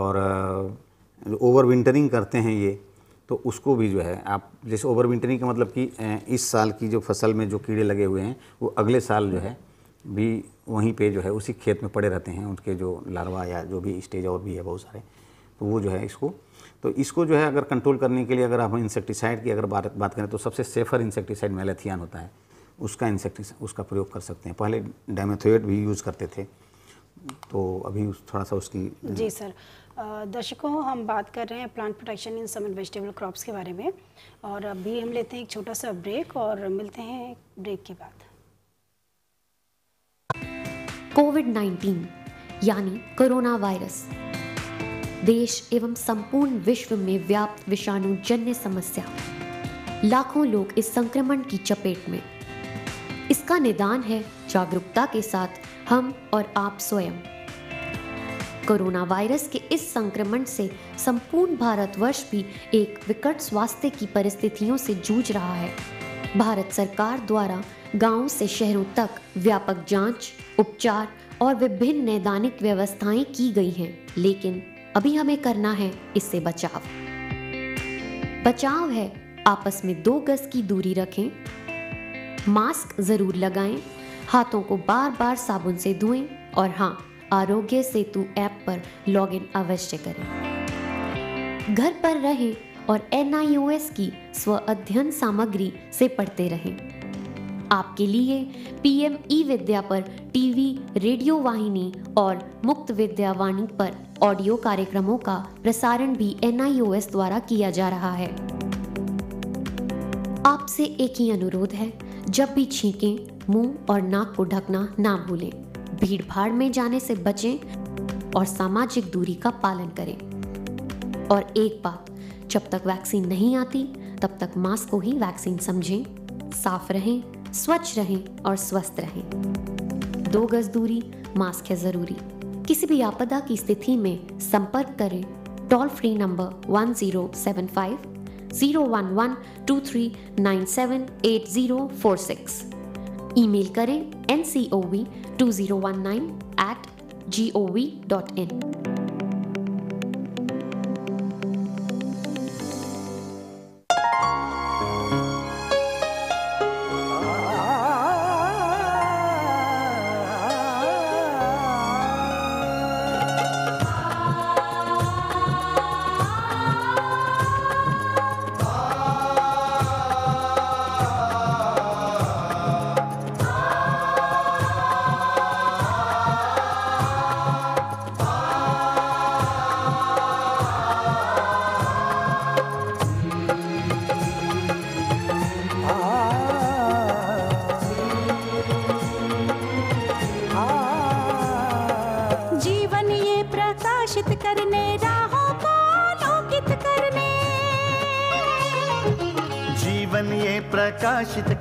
और ओवर विंटरिंग करते हैं ये तो उसको भी जो है आप जैसे ओवर विंटरिंग का मतलब कि इस साल की जो फसल में जो कीड़े लगे हुए हैं वो अगले साल जो है भी वहीं पे जो है उसी खेत में पड़े रहते हैं उनके जो लार्वा या जो भी स्टेज और भी है बहुत सारे तो वो जो है इसको तो इसको जो है अगर कंट्रोल करने के लिए अगर हम इंसेक्टिसाइड की अगर बात बात करें तो सबसे सेफर इंसेक्टिसाइड मेलेथियन होता है उसका इंसेक्टिसाइड उसका प्रयोग कर सकते हैं पहले डायमेथोएट भी यूज़ करते थे तो अभी उस थोड़ा सा उसकी जी सर दर्शकों हम बात कर रहे हैं plant protection in summer vegetable crops के बारे में और अभी हम लेते हैं एक छोटा सा ब्रेक और मिलते हैं ब्रेक के बाद कोविड 19 यानी कोरोना वायरस देश एवं संपूर्ण विश्व में व्याप्त विषाणु जन्य समस्या लाखों लोग इस संक्रमण की चपेट में इसका निदान है जागरूकता के साथ हम और आप स्वयं कोरोना वायरस के इस संक्रमण से संपूर्ण भारतवर्ष भी एक विकट स्वास्थ्य की परिस्थितियों से जूझ रहा है भारत सरकार द्वारा गांव से शहरों तक व्यापक जांच, उपचार और विभिन्न नैदानिक व्यवस्थाएं की गई हैं लेकिन अभी हमें करना है इससे बचाव बचाव है आपस में दो गज की दूरी रखें मास्क जरूर लगाएं हाथों को बार बार साबुन से धोएं और हाँ आरोग्य सेतु ऐप पर लॉगिन अवश्य करें घर पर रहें और एन की स्व अध्ययन सामग्री से पढ़ते रहें आपके लिए पीएम ई विद्या पर टीवी रेडियो वाहिनी और मुक्त विद्या वाणी पर ऑडियो कार्यक्रमों का प्रसारण भी एनआईओएस द्वारा किया जा रहा है आपसे एक ही अनुरोध है जब भी छींकें मुंह और नाक को ढकना ना भूलें भीड़ भाड़ में जाने से बचें और सामाजिक दूरी का पालन करें और एक बात जब तक वैक्सीन नहीं आती तब तक मास्क को ही वैक्सीन समझें साफ रहें स्वच्छ रहें और स्वस्थ रहें दो गज दूरी मास्क है ज़रूरी किसी भी आपदा की स्थिति में संपर्क करें toll free number one zero seven five zero one one two three nine seven eight zero four six email करें N C O V two zero one nine eight G O V dot in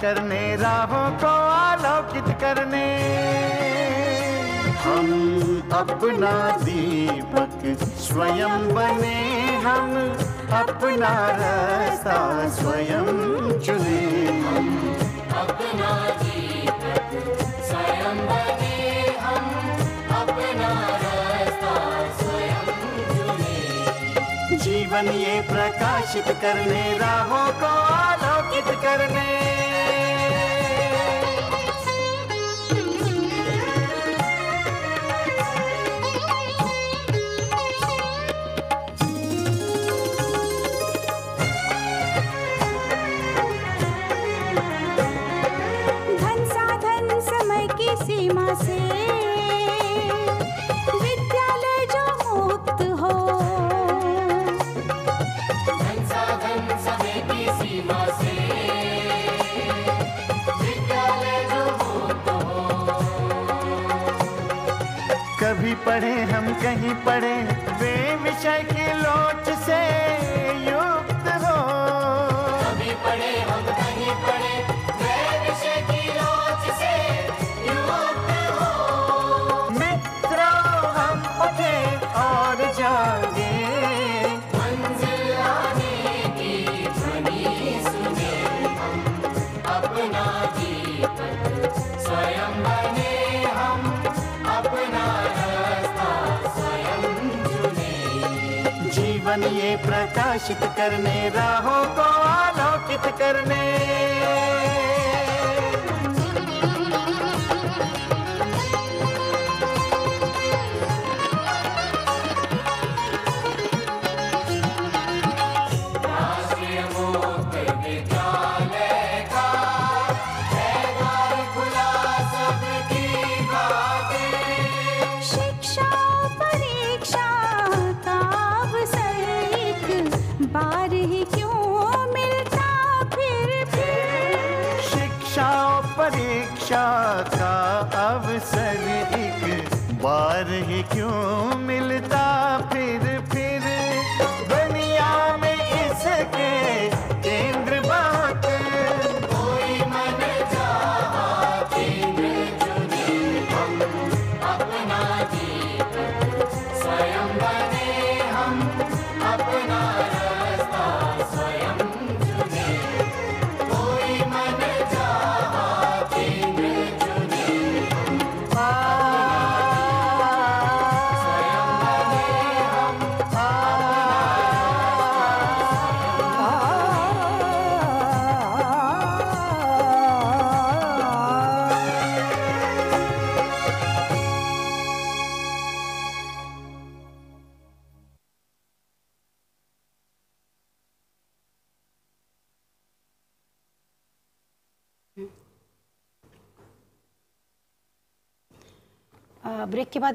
करने राहों को आलोकित करने हम अपना दीपक स्वयं बने हम अपना रास्ता स्वयं चुने अपना स्वयं बने हम अपना जीवन ये प्रकाशित करने राहों को आलोकित करने पड़े लिए प्रकाशित करने राहों को आलोकित करने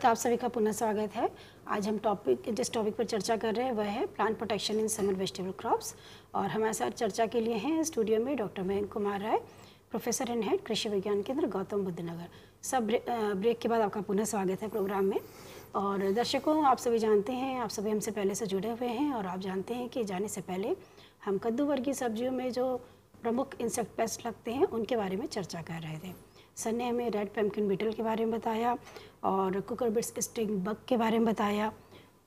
तो आप सभी का पुनः स्वागत है आज हम टॉपिक जिस टॉपिक पर चर्चा कर रहे हैं वह है plant protection in summer vegetable crops और हमारे साथ चर्चा के लिए हैं स्टूडियो में doctor Mayank Kumar Rai professor and head Krishi Vigyan केंद्र गौतम बुद्ध नगर सब ब्रे, ब्रेक के बाद आपका पुनः स्वागत है प्रोग्राम में और दर्शकों आप सभी जानते हैं आप सभी हमसे पहले से जुड़े हुए हैं और आप जानते हैं कि जाने से पहले हम कद्दू वर्गीय सब्जियों में जो प्रमुख इंसेक्ट पेस्ट लगते हैं उनके बारे में चर्चा कर रहे थे सर ने हमें रेड पेमकिन बीटल के बारे में बताया और कुकर बिट्स स्टिंग बग के बारे में बताया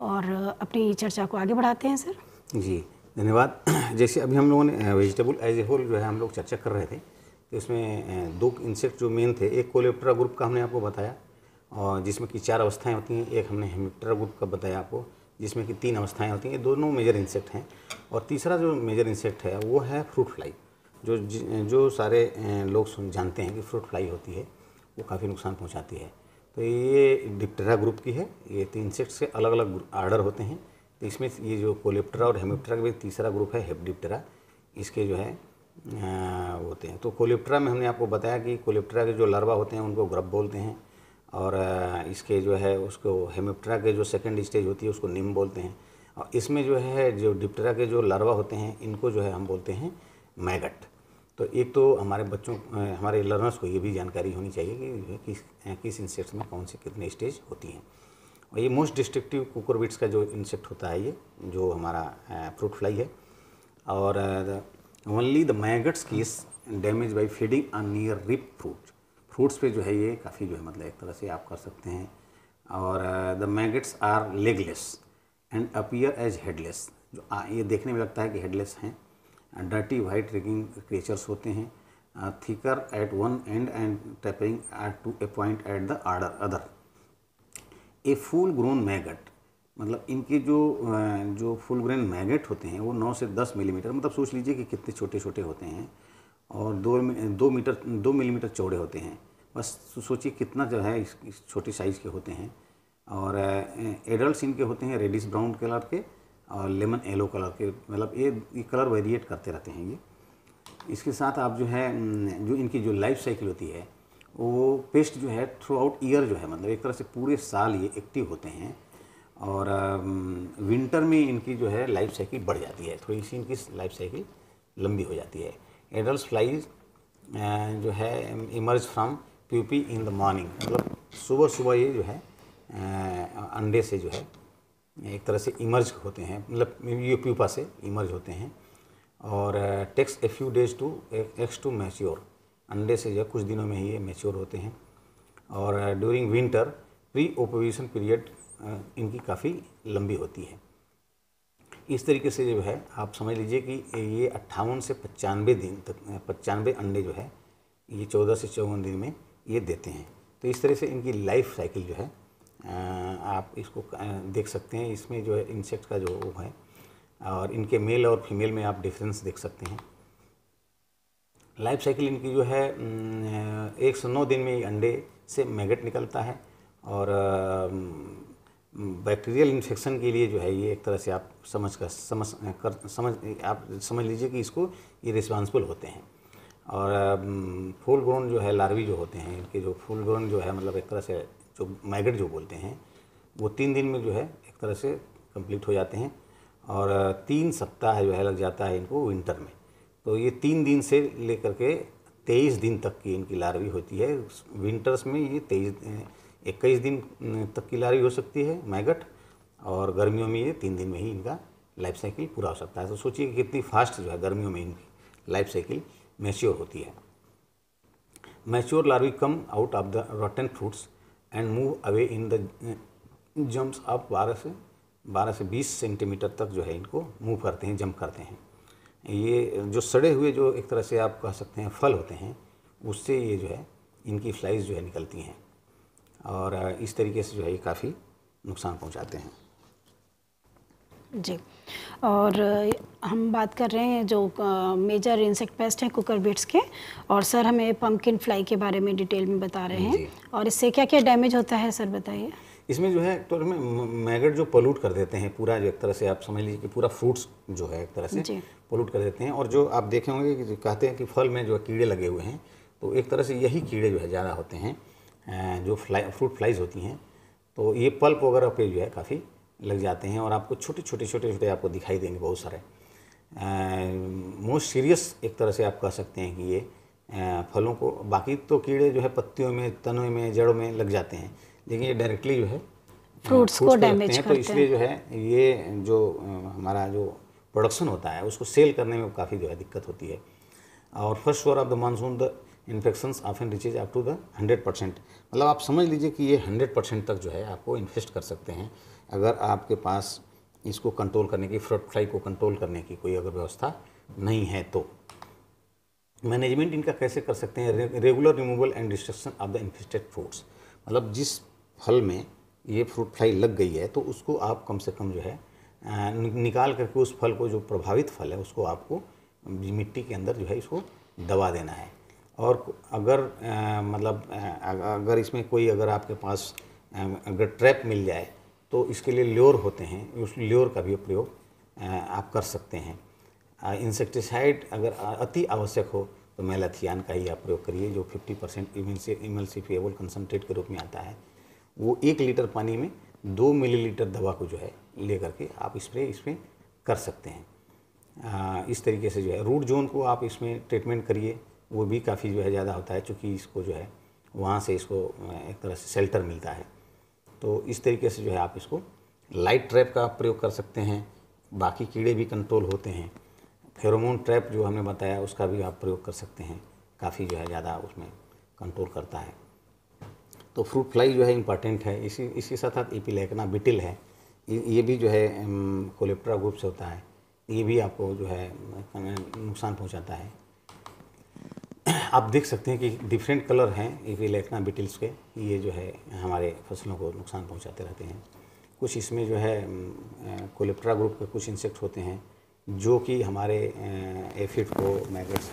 और अपनी चर्चा को आगे बढ़ाते हैं सर जी धन्यवाद जैसे अभी हम लोगों ने वेजिटेबल एज ए होल जो है हम लोग चर्चा कर रहे थे तो इसमें दो इंसेक्ट जो मेन थे एक कोलेप्ट्रा ग्रुप का हमने आपको बताया और जिसमें कि चार अवस्थाएं होती हैं एक हमने हेमिप्ट्रा ग्रुप का बताया आपको जिसमें कि तीन अवस्थाएं होती हैं दोनों मेजर इंसेक्ट हैं और तीसरा जो मेजर इंसेक्ट है वो है फ्रूट फ्लाई जो जो सारे लोग सुन जानते हैं कि फ्रूट फ्लाई होती है वो काफ़ी नुकसान पहुंचाती है तो ये डिप्टेरा ग्रुप की है ये तीन तो इंसेक्ट्स के अलग अलग आर्डर होते हैं तो इसमें ये जो कोलेप्टरा और हेमिप्टरा का भी तीसरा ग्रुप है हेपडिप्टरा इसके जो है होते हैं तो कोलेप्टरा में हमने आपको बताया कि कोलेप्टरा के जो लार्वा होते हैं उनको ग्रब बोलते हैं और इसके जो है उसको हेमिप्टरा के जो सेकेंड स्टेज होती है उसको निम बोलते हैं और इसमें जो है जो डिप्टरा के जो लार्वा होते हैं इनको जो है हम बोलते हैं मैगट तो एक तो हमारे बच्चों हमारे लर्नर्स को ये भी जानकारी होनी चाहिए कि किस किस इंसेक्ट्स में कौन सी कितनी स्टेज होती हैं और ये मोस्ट डिस्ट्रिक्टिव कुकरबिट्स का जो इंसेक्ट होता है ये जो हमारा फ्रूट फ्लाई है और only the maggots cause damage by feeding a near ripe fruit fruits पे जो है ये काफ़ी जो है मतलब एक तरह से आप कर सकते हैं और the maggots are legless and appear as headless जो आ, ये देखने में लगता है कि हेडलेस हैं डर्टी वाइट रिगिंग क्रिएचर्स होते हैं thicker at one end and tapering at to a point at the order other a full grown maggot मतलब इनके जो uh, जो फुल ग्रेन मैगेट होते हैं वो 9 से 10 मिलीमीटर मतलब सोच लीजिए कि कितने छोटे छोटे होते हैं और दो दो मीटर दो मिलीमीटर चौड़े होते हैं बस सोचिए कितना जो है इस, इस छोटे साइज़ के होते हैं और एडल्ट uh, इनके होते हैं रेडिस ब्राउन कलर के और लेमन येलो कलर के मतलब ये ये कलर वेरिएट करते रहते हैं ये इसके साथ आप जो है जो इनकी जो लाइफ साइकिल होती है वो पेस्ट जो है थ्रू आउट ईयर जो है मतलब एक तरह से पूरे साल ये एक्टिव होते हैं और विंटर में इनकी जो है लाइफ साइकिल बढ़ जाती है थोड़ी सी इनकी लाइफ साइकिल लंबी हो जाती है एडल्ट फ्लाइज जो है emerge from pupae in the morning मतलब सुबह सुबह ये जो है अंडे से जो है एक तरह से इमर्ज होते हैं मतलब यू प्यूपा से इमर्ज होते हैं और takes a few days to X to mature अंडे से जो कुछ दिनों में ही ये मैच्योर होते हैं और during winter pre opposition period इनकी काफ़ी लंबी होती है इस तरीके से जो है आप समझ लीजिए कि ये अट्ठावन से पचानवे दिन तक uh, पचानवे अंडे जो है ये चौदह से चौवन दिन में ये देते हैं तो इस तरह से इनकी लाइफ साइकिल जो है आप इसको देख सकते हैं इसमें जो है इंसेक्ट का जो वो है और इनके मेल और फीमेल में आप डिफरेंस देख सकते हैं लाइफ साइकिल इनकी जो है एक सौ नौ दिन में अंडे से मैगट निकलता है और बैक्टीरियल इन्फेक्शन के लिए जो है ये एक तरह से आप समझ कर समझ कर समझ आप समझ लीजिए कि इसको ये रिस्पॉन्सिबल होते हैं और फुल ग्रोन जो है लार्वी जो होते हैं इनके जो फुल ग्रोन जो है मतलब एक तरह से जो माइग्रेट जो बोलते हैं वो तीन दिन में जो है एक तरह से कंप्लीट हो जाते हैं और तीन सप्ताह जो है लग जाता है इनको विंटर में तो ये तीन दिन से लेकर के तेईस दिन तक की इनकी लार्वी होती है विंटर्स में ये तेईस इक्कीस दिन तक की लार्वी हो सकती है मैगट और गर्मियों में ये तीन दिन में ही इनका लाइफ साइकिल पूरा हो सकता है तो सोचिए कितनी फास्ट जो है गर्मियों में इनकी लाइफ साइकिल मैच्योर होती है mature larvae come out of the rotten fruits and move away in the jumps आप 12 से 12 से 20 सेंटीमीटर तक जो है इनको मूव करते हैं जंप करते हैं ये जो सड़े हुए जो एक तरह से आप कह सकते हैं फल होते हैं उससे ये जो है इनकी फ्लाइज जो है निकलती हैं और uh, इस तरीके से जो है ये काफ़ी नुकसान पहुंचाते हैं जी और हम बात कर रहे हैं जो मेजर इंसेक्ट पेस्ट हैं कुकर बिट्स के और सर हमें पम्पकिन फ्लाई के बारे में डिटेल में बता रहे हैं और इससे क्या क्या डैमेज होता है सर बताइए इसमें जो है एक तरह में मैगट जो पोलूट कर देते हैं पूरा जो एक तरह से आप समझ लीजिए कि पूरा फ्रूट्स जो है एक तरह से पोलूट कर देते हैं और जो आप देखे होंगे कि कहते हैं कि फल में जो कीड़े लगे हुए हैं तो एक तरह से यही कीड़े जो है ज़्यादा होते हैं जो फ्लाई फ्रूट फ्लाइज होती हैं तो ये पल्प वगैरह पे जो है काफ़ी लग जाते हैं और आपको छोटे छोटे छोटे छोटे आपको दिखाई देंगे बहुत सारे मोस्ट सीरियस एक तरह से आप कह सकते हैं कि ये फलों को बाकी तो कीड़े जो है पत्तियों में तनों में जड़ों में लग जाते हैं लेकिन ये डायरेक्टली जो है फ्रूट्स को डैमेज हैं तो इसलिए जो है ये जो हमारा जो प्रोडक्शन होता है उसको सेल करने में काफ़ी जो है दिक्कत होती है और फर्स्ट वर of the monsoon the infection and reaches up to the hundred percent मतलब आप समझ लीजिए कि ये हंड्रेड परसेंट तक जो है आपको इन्फेस्ट कर सकते हैं अगर आपके पास इसको कंट्रोल करने की फ्रूट फ्लाई को कंट्रोल करने की कोई अगर व्यवस्था नहीं है तो मैनेजमेंट इनका कैसे कर सकते हैं regular removal and destruction of the infested fruits मतलब जिस फल में ये फ्रूट फ्लाई लग गई है तो उसको आप कम से कम जो है निकाल करके उस फल को जो प्रभावित फल है उसको आपको मिट्टी के अंदर जो है इसको दबा देना है और अगर आ, मतलब आ, अगर इसमें कोई अगर आपके पास अगर ट्रैप मिल जाए तो इसके लिए ल्योर होते हैं उस ल्योर का भी प्रयोग आप कर सकते हैं इंसेक्टिसाइड अगर अति आवश्यक हो तो मेलाथियान का ही आप प्रयोग करिए जो 50 परसेंट इमल्सिफिएबल कंसनट्रेट के रूप में आता है वो एक लीटर पानी में दो मिलीलीटर दवा को जो है ले करके आप स्प्रे इस इसमें कर सकते हैं आ, इस तरीके से जो है रूट जोन को आप इसमें ट्रीटमेंट करिए वो भी काफ़ी जो है ज़्यादा होता है चूँकि इसको जो है वहाँ से इसको एक तरह से शेल्टर मिलता है तो इस तरीके से जो है आप इसको लाइट ट्रैप का प्रयोग कर सकते हैं बाकी कीड़े भी कंट्रोल होते हैं फेरोमोन ट्रैप जो हमने बताया उसका भी आप प्रयोग कर सकते हैं काफ़ी जो है ज़्यादा उसमें कंट्रोल करता है तो फ्रूट फ्लाई जो है इम्पॉर्टेंट है इसी इसके साथ साथ एपिलेकना बिटिल है ये भी जो है कोलेप्ट्रा ग्रुप से होता है ये भी आपको जो है नुकसान पहुंचाता है आप देख सकते हैं कि डिफरेंट कलर हैं ये लेकना बिटिल्स के ये जो है हमारे फसलों को नुकसान पहुंचाते रहते हैं कुछ इसमें जो है कोलेप्ट्रा ग्रुप के कुछ इंसेक्ट होते हैं जो कि हमारे एफिड को मैगट्स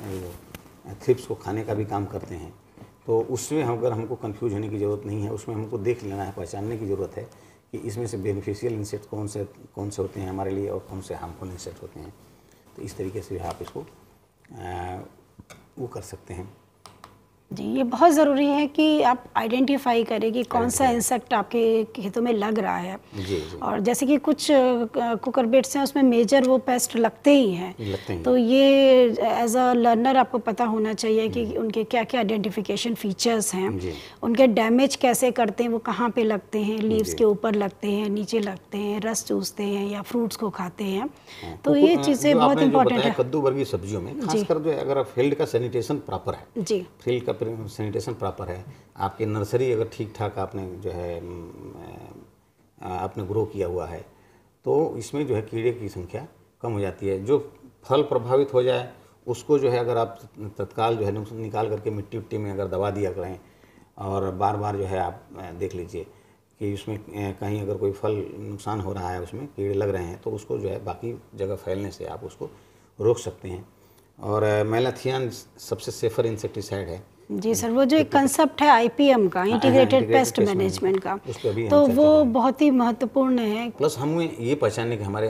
थ्रिप्स को खाने का भी काम करते हैं तो उसमें हम अगर हमको कंफ्यूज होने की ज़रूरत नहीं है उसमें हमको देख लेना है पहचानने की ज़रूरत है कि इसमें से बेनिफिशियल इंसेक्ट कौन से कौन से होते हैं हमारे लिए और कौन से हार्मफुल इंसेक्ट होते हैं तो इस तरीके से आप इसको वो कर सकते हैं जी ये बहुत ज़रूरी है कि आप आइडेंटिफाई करें कि कौन सा इंसेक्ट आपके खेतों में लग रहा है जी, जी। और जैसे कि कुछ कुकरबेट्स हैं उसमें मेजर वो पेस्ट लगते ही हैं है। तो ये एज अ लर्नर आपको पता होना चाहिए कि उनके क्या क्या आइडेंटिफिकेशन फीचर्स हैं उनके डैमेज कैसे करते हैं वो कहाँ पे लगते हैं लीव्स के ऊपर लगते हैं नीचे लगते हैं रस चूसते हैं या फ्रूट्स को खाते हैं हाँ, तो ये चीज़ें बहुत इंपॉर्टेंट है कद्दू वर्गीय सब्जियों में खासकर जो अगर फील्ड का सैनिटेशन प्रॉपर है जी फील्ड का करें सैनिटेशन प्रॉपर है आपकी नर्सरी अगर ठीक ठाक आपने जो है आपने ग्रो किया हुआ है तो इसमें जो है कीड़े की संख्या कम हो जाती है जो फल प्रभावित हो जाए उसको जो है अगर आप तत्काल जो है निकाल करके मिट्टी उट्टी में अगर दबा दिया करें और बार बार जो है आप देख लीजिए कि उसमें कहीं अगर कोई फल नुकसान हो रहा है उसमें कीड़े लग रहे हैं तो उसको जो है बाकी जगह फैलने से आप उसको रोक सकते हैं और मेलाथियन सबसे सेफर इंसेक्टिसाइड है जी सर वो जो एक कंसेप्ट तो है आईपीएम का इंटीग्रेटेड पेस्ट मैनेजमेंट का तो वो बहुत ही महत्वपूर्ण है प्लस हमें ये पहचानने की हमारे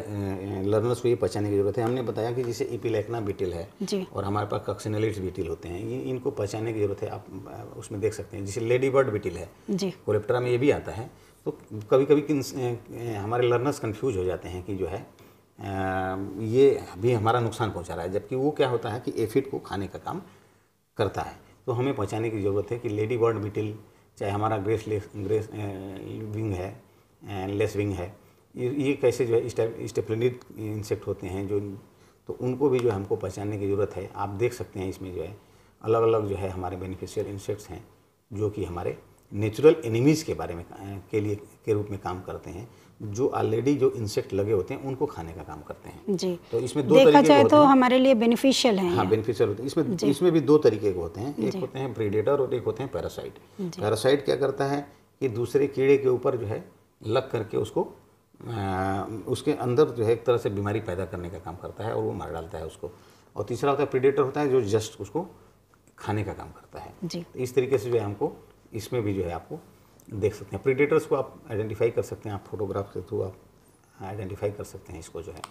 लर्नर्स को ये पहचानने की जरूरत है हमने बताया कि जैसे इपिलेक्ना बिटिल है और हमारे पास कक्सिनलिट्स बीटिल होते हैं ये इनको पहचानने की जरूरत है आप उसमें देख सकते हैं जैसे लेडी बर्ड बिटिल है कोलेप्टरा में ये भी आता है तो कभी कभी हमारे लर्नर्स कन्फ्यूज हो जाते हैं कि जो है ये भी हमारा नुकसान पहुँचा रहा है जबकि वो क्या होता है कि एफिड को खाने का काम करता है तो हमें पहचाने की ज़रूरत है कि लेडी बर्ड मिटिल चाहे हमारा ग्रेस लेस ग्रेस विंग है लेस विंग है ये ये कैसे जो है स्टेप्लिनिड इंसेक्ट होते हैं जो तो उनको भी जो है हमको पहचानने की ज़रूरत है आप देख सकते हैं इसमें जो है अलग अलग जो है हमारे बेनिफिशियल इंसेक्ट्स हैं जो कि हमारे नेचुरल एनिमीज़ के बारे में के लिए के रूप में काम करते हैं जो ऑलरेडी जो इंसेक्ट लगे होते हैं उनको खाने का काम करते हैं जी तो इसमें दो देखा जाए तो हमारे लिए बेनिफिशियल है हाँ बेनिफिशियल होते हैं इसमें इसमें भी दो तरीके के होते हैं एक होते हैं प्रीडेटर और एक होते हैं पैरासाइट पैरासाइट क्या करता है कि दूसरे कीड़े के ऊपर जो है लग करके उसको आ, उसके अंदर जो है एक तरह से बीमारी पैदा करने का काम करता है और वो मार डालता है उसको और तीसरा होता है प्रीडेटर होता है जो जस्ट उसको खाने का काम करता है जी तो इस तरीके से जो है हमको इसमें भी जो है आपको देख सकते हैं प्रीडेटर्स को आप आइडेंटिफाई कर सकते हैं आप फोटोग्राफ के थ्रू आप आइडेंटिफाई कर सकते हैं इसको जो है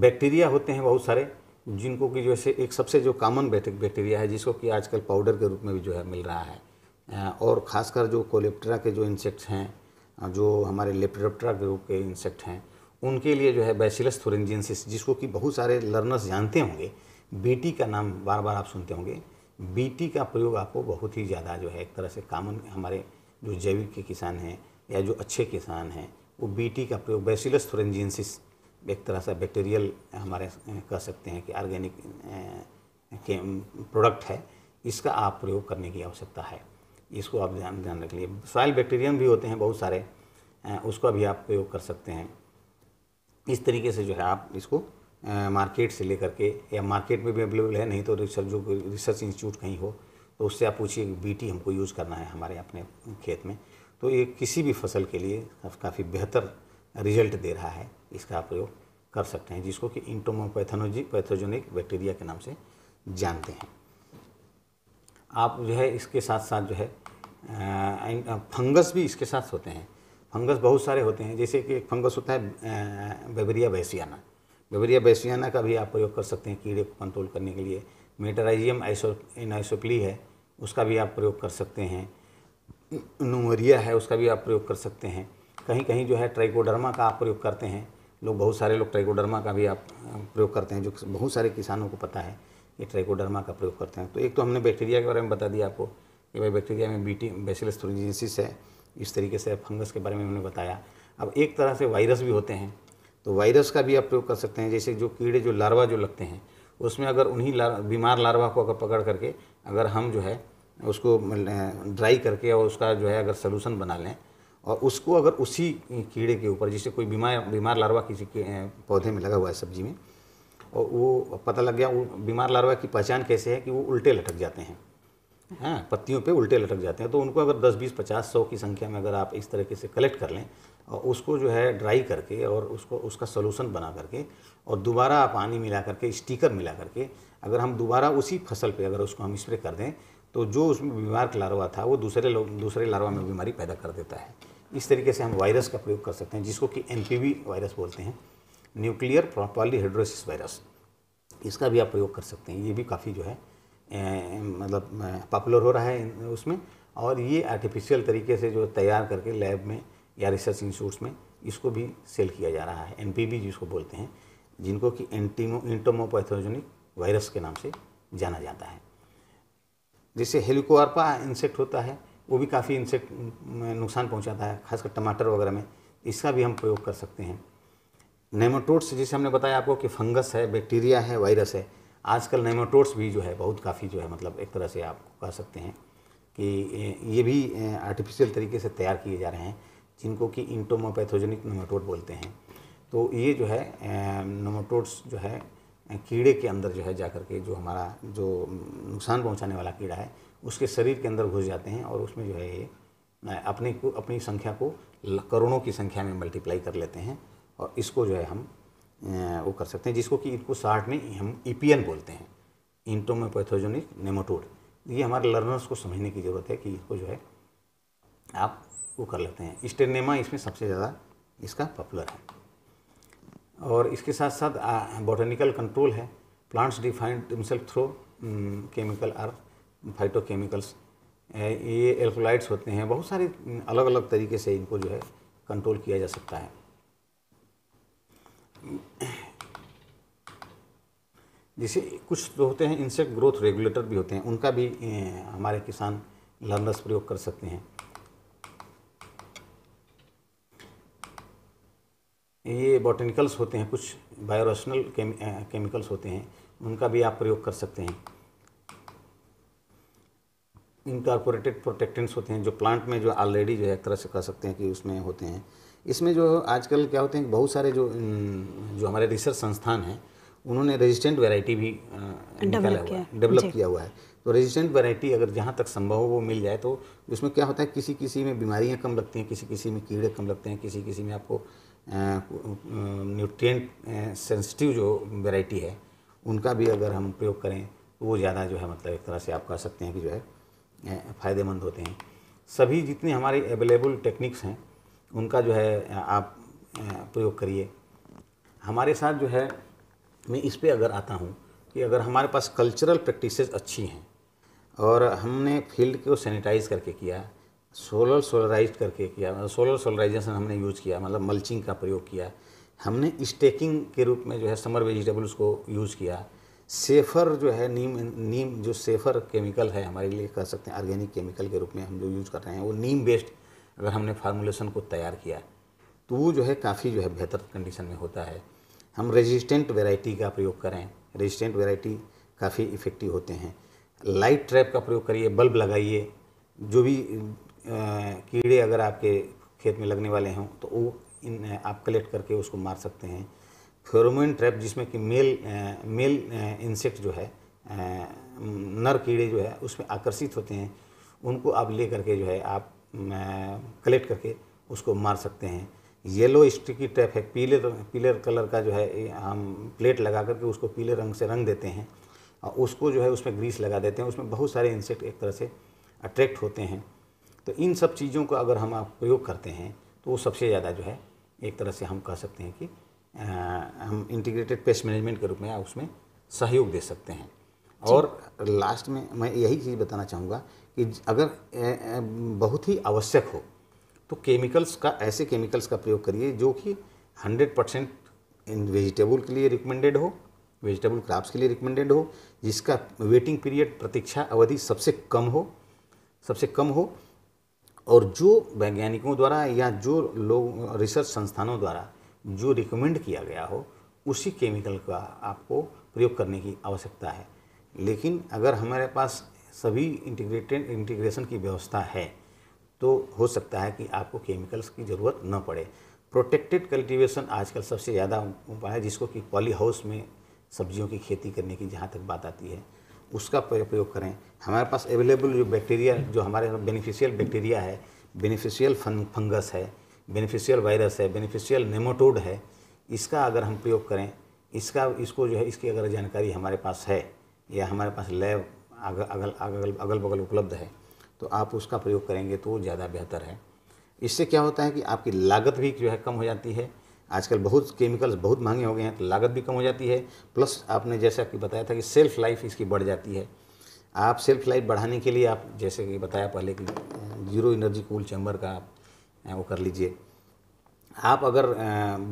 बैक्टीरिया होते हैं बहुत सारे जिनको कि जैसे एक सबसे जो कॉमन बैक्टीरिया है जिसको कि आजकल पाउडर के रूप में भी जो है मिल रहा है और ख़ासकर जो कोलेप्टरा के जो इंसेक्ट्स हैं जो हमारे के रूप के इंसेक्ट हैं उनके लिए जो है बैसिलस थोरेंजियनसिस जिसको कि बहुत सारे लर्नर्स जानते होंगे बीटी का नाम बार बार आप सुनते होंगे बीटी का प्रयोग आपको बहुत ही ज़्यादा जो है एक तरह से कामन हमारे जो जैविक के किसान हैं या जो अच्छे किसान हैं वो बीटी का प्रयोग बैसिलस फ्रेंजेंसिस एक तरह से बैक्टीरियल हमारे कह सकते हैं कि ऑर्गेनिक के प्रोडक्ट है इसका आप प्रयोग करने की आवश्यकता है इसको आप ध्यान ध्यान रख लीजिए सॉयल बैक्टीरियम भी होते हैं बहुत सारे उसका भी आप प्रयोग कर सकते हैं इस तरीके से जो है आप इसको मार्केट से लेकर के या मार्केट में भी अवेलेबल है नहीं तो रिसर्च जो रिसर्च इंस्टीट्यूट कहीं हो तो उससे आप पूछिए बीटी हमको यूज़ करना है हमारे अपने खेत में तो ये किसी भी फसल के लिए काफ़ी बेहतर रिजल्ट दे रहा है इसका प्रयोग कर सकते हैं जिसको कि इंटोमोपैथोलॉजी पैथोजेनिक बैक्टीरिया के नाम से जानते हैं आप जो है इसके साथ साथ जो है फंगस भी इसके साथ होते हैं फंगस बहुत सारे होते हैं जैसे कि एक फंगस होता है बेबरिया बैसियाना बेवरिया बेसियाना का भी आप प्रयोग कर सकते हैं कीड़े को कंट्रोल करने के लिए मेटराइजियम आइसो इनाइसोपली है उसका भी आप प्रयोग कर सकते हैं नूमरिया है उसका भी आप प्रयोग कर सकते हैं कहीं कहीं जो है ट्राइकोडर्मा का आप प्रयोग करते हैं लोग बहुत सारे लोग ट्राइकोडर्मा का भी आप प्रयोग करते हैं जो बहुत सारे किसानों को पता है ये ट्राइकोडर्मा का प्रयोग करते हैं तो एक तो हमने बैक्टीरिया के बारे में बता दिया आपको कि भाई बैक्टीरिया में बीटी बेसिलस थ्रोजेंसिस है इस तरीके से फंगस के बारे में हमने बताया अब एक तरह से वायरस भी होते हैं तो वायरस का भी आप प्रयोग कर सकते हैं जैसे जो कीड़े जो लार्वा जो लगते हैं उसमें अगर उन्हीं लार, बीमार लार्वा को अगर पकड़ करके अगर हम जो है उसको ड्राई करके और उसका जो है अगर सोलूशन बना लें और उसको अगर उसी कीड़े के ऊपर जैसे कोई बीमार बीमार लार्वा किसी के पौधे में लगा हुआ है सब्जी में और वो पता लग गया वो बीमार लार्वा की पहचान कैसे है कि वो उल्टे लटक जाते हैं हाँ पत्तियों पे उल्टे लटक जाते हैं तो उनको अगर 10, 20, 50, 100 की संख्या में अगर आप इस तरीके से कलेक्ट कर लें और उसको जो है ड्राई करके और उसको उसका सोलूसन बना करके और दोबारा पानी मिला करके स्टीकर मिला करके अगर हम दोबारा उसी फसल पे अगर उसको हम स्प्रे कर दें तो जो उसमें बीमार लारवा था वो दूसरे लोग दूसरे लारवा में बीमारी पैदा कर देता है इस तरीके से हम वायरस का प्रयोग कर सकते हैं जिसको कि एन वायरस बोलते हैं न्यूक्लियर पॉलीहाइड्रोसिस वायरस इसका भी आप प्रयोग कर सकते हैं ये भी काफ़ी जो है ए, मतलब पॉपुलर हो रहा है उसमें और ये आर्टिफिशियल तरीके से जो तैयार करके लैब में या रिसर्च इंस्टीट्यूट्स में इसको भी सेल किया जा रहा है एन जिसको बोलते हैं जिनको कि एंटीमो इंटोमोपैथोजेनिक वायरस के नाम से जाना जाता है जैसे हेलिकोआरपा इंसेक्ट होता है वो भी काफ़ी इंसेक्ट नुकसान पहुंचाता है खासकर टमाटर वगैरह में इसका भी हम प्रयोग कर सकते हैं नेमोटोड्स जैसे हमने बताया आपको कि फंगस है बैक्टीरिया है वायरस है आजकल नेमोटोड्स भी जो है बहुत काफ़ी जो है मतलब एक तरह से आप कह सकते हैं कि ये भी आर्टिफिशियल तरीके से तैयार किए जा रहे हैं जिनको कि इंटोमोपैथोजेनिक नोमाटोड बोलते हैं तो ये जो है नोमाटोड्स जो है कीड़े के अंदर जो है जा कर के जो हमारा जो नुकसान पहुंचाने वाला कीड़ा है उसके शरीर के अंदर घुस जाते हैं और उसमें जो है ये अपने को अपनी संख्या को करोड़ों की संख्या में मल्टीप्लाई कर लेते हैं और इसको जो है हम वो कर सकते हैं जिसको कि इनको साठ में हम ई e बोलते हैं इंटोमोपैथोजेनिक नेमोटोड ये हमारे लर्नर्स को समझने की ज़रूरत है कि इसको जो है आप वो कर लेते हैं स्टेनेमा इसमें सबसे ज़्यादा इसका पॉपुलर है और इसके साथ साथ बॉटनिकल कंट्रोल है plants defend themself through chemical और फाइटोकेमिकल्स ये एल्कोलाइट्स होते हैं बहुत सारे mm, अलग अलग तरीके से इनको जो है कंट्रोल किया जा सकता है जैसे कुछ जो होते हैं इंसेक्ट ग्रोथ रेगुलेटर भी होते हैं उनका भी हमारे किसान लर्नर्स प्रयोग कर सकते हैं ये बॉटनिकल्स होते हैं कुछ बायोरेशनल केम, केमिकल्स होते हैं उनका भी आप प्रयोग कर सकते हैं इनकॉर्पोरेटेड प्रोटेक्टेंट्स होते हैं जो प्लांट में जो ऑलरेडी जो है एक तरह से कह सकते हैं कि उसमें होते हैं इसमें जो आजकल क्या होते हैं बहुत सारे जो जो हमारे रिसर्च संस्थान हैं उन्होंने रेजिस्टेंट वैरायटी भी निकाला हुआ है डेवलप किया हुआ है तो रेजिस्टेंट वैरायटी अगर जहाँ तक संभव हो वो मिल जाए तो उसमें क्या होता है किसी किसी में बीमारियाँ कम लगती हैं किसी किसी में कीड़े कम लगते हैं किसी किसी में आपको न्यूट्रिएंट सेंसिटिव जो वेराइटी है उनका भी अगर हम प्रयोग करें तो वो ज़्यादा जो है मतलब एक तरह से आप कह सकते हैं कि जो है फ़ायदेमंद होते हैं सभी जितने हमारे अवेलेबल टेक्निक्स हैं उनका जो है आप प्रयोग करिए हमारे साथ जो है मैं इस पर अगर आता हूँ कि अगर हमारे पास कल्चरल प्रैक्टिसेस अच्छी हैं और हमने फील्ड को सैनिटाइज करके किया सोलर सोलराइज करके किया मतलब सोलर सोलराइजेशन हमने यूज़ किया मतलब मल्चिंग का प्रयोग किया हमने स्टेकिंग के रूप में जो है समर वेजिटेबल्स को यूज़ किया सेफर जो है नीम नीम जो सेफर केमिकल है हमारे लिए कह सकते हैं ऑर्गेनिक केमिकल के रूप में हम जो यूज़ कर रहे हैं वो नीम बेस्ड अगर हमने फार्मूलेशन को तैयार किया तो वो जो है काफ़ी जो है बेहतर कंडीशन में होता है हम रेजिस्टेंट वेराइटी का प्रयोग करें रेजिस्टेंट वेराइटी काफ़ी इफ़ेक्टिव होते हैं लाइट ट्रैप का प्रयोग करिए बल्ब लगाइए जो भी कीड़े अगर आपके खेत में लगने वाले हों तो वो इन आप कलेक्ट करके उसको मार सकते हैं फेरोमोन ट्रैप जिसमें कि मेल मेल इंसेक्ट जो है नर कीड़े जो है उसमें आकर्षित होते हैं उनको आप ले करके जो है आप कलेक्ट करके उसको मार सकते हैं येलो स्टिकी ट्रैप है पीले पीले कलर का जो है हम प्लेट लगा करके उसको पीले रंग से रंग देते हैं और उसको जो है उसमें ग्रीस लगा देते हैं उसमें बहुत सारे इंसेक्ट एक तरह से अट्रैक्ट होते हैं तो इन सब चीज़ों का अगर हम आप प्रयोग करते हैं तो वो सबसे ज़्यादा जो है एक तरह से हम कह सकते हैं कि आ, हम इंटीग्रेटेड पेस्ट मैनेजमेंट के रूप में उसमें सहयोग दे सकते हैं और लास्ट में मैं यही चीज़ बताना चाहूँगा कि अगर ए, ए, बहुत ही आवश्यक हो तो केमिकल्स का ऐसे केमिकल्स का प्रयोग करिए जो कि 100 परसेंट इन वेजिटेबल के लिए रिकमेंडेड हो वेजिटेबल क्रॉप्स के लिए रिकमेंडेड हो जिसका वेटिंग पीरियड प्रतीक्षा अवधि सबसे कम हो सबसे कम हो और जो वैज्ञानिकों द्वारा या जो लोग रिसर्च संस्थानों द्वारा जो रिकमेंड किया गया हो उसी केमिकल का आपको प्रयोग करने की आवश्यकता है लेकिन अगर हमारे पास सभी इंटीग्रेटेड इंटीग्रेशन की व्यवस्था है तो हो सकता है कि आपको केमिकल्स की ज़रूरत न पड़े प्रोटेक्टेड कल्टीवेशन आजकल सबसे ज़्यादा उपाय है जिसको कि पॉली हाउस में सब्जियों की खेती करने की जहाँ तक बात आती है उसका प्रयोग करें हमारे पास अवेलेबल जो बैक्टीरिया जो हमारे बेनिफिशियल बैक्टीरिया है बेनिफिशियल फंगस है बेनिफिशियल वायरस है बेनिफिशियल नेमोटोड है इसका अगर हम प्रयोग करें इसका इसको जो है इसकी अगर जानकारी हमारे पास है या हमारे पास लैब अगल अगल अगल अगल बगल उपलब्ध है तो आप उसका प्रयोग करेंगे तो ज़्यादा बेहतर है इससे क्या होता है कि आपकी लागत भी जो है कम हो जाती है आजकल बहुत केमिकल्स बहुत महंगे हो गए हैं तो लागत भी कम हो जाती है प्लस आपने जैसा कि बताया था कि सेल्फ लाइफ इसकी बढ़ जाती है आप सेल्फ लाइफ बढ़ाने के लिए आप जैसे कि बताया पहले कि जीरो एनर्जी कूल चैम्बर का आप वो कर लीजिए आप अगर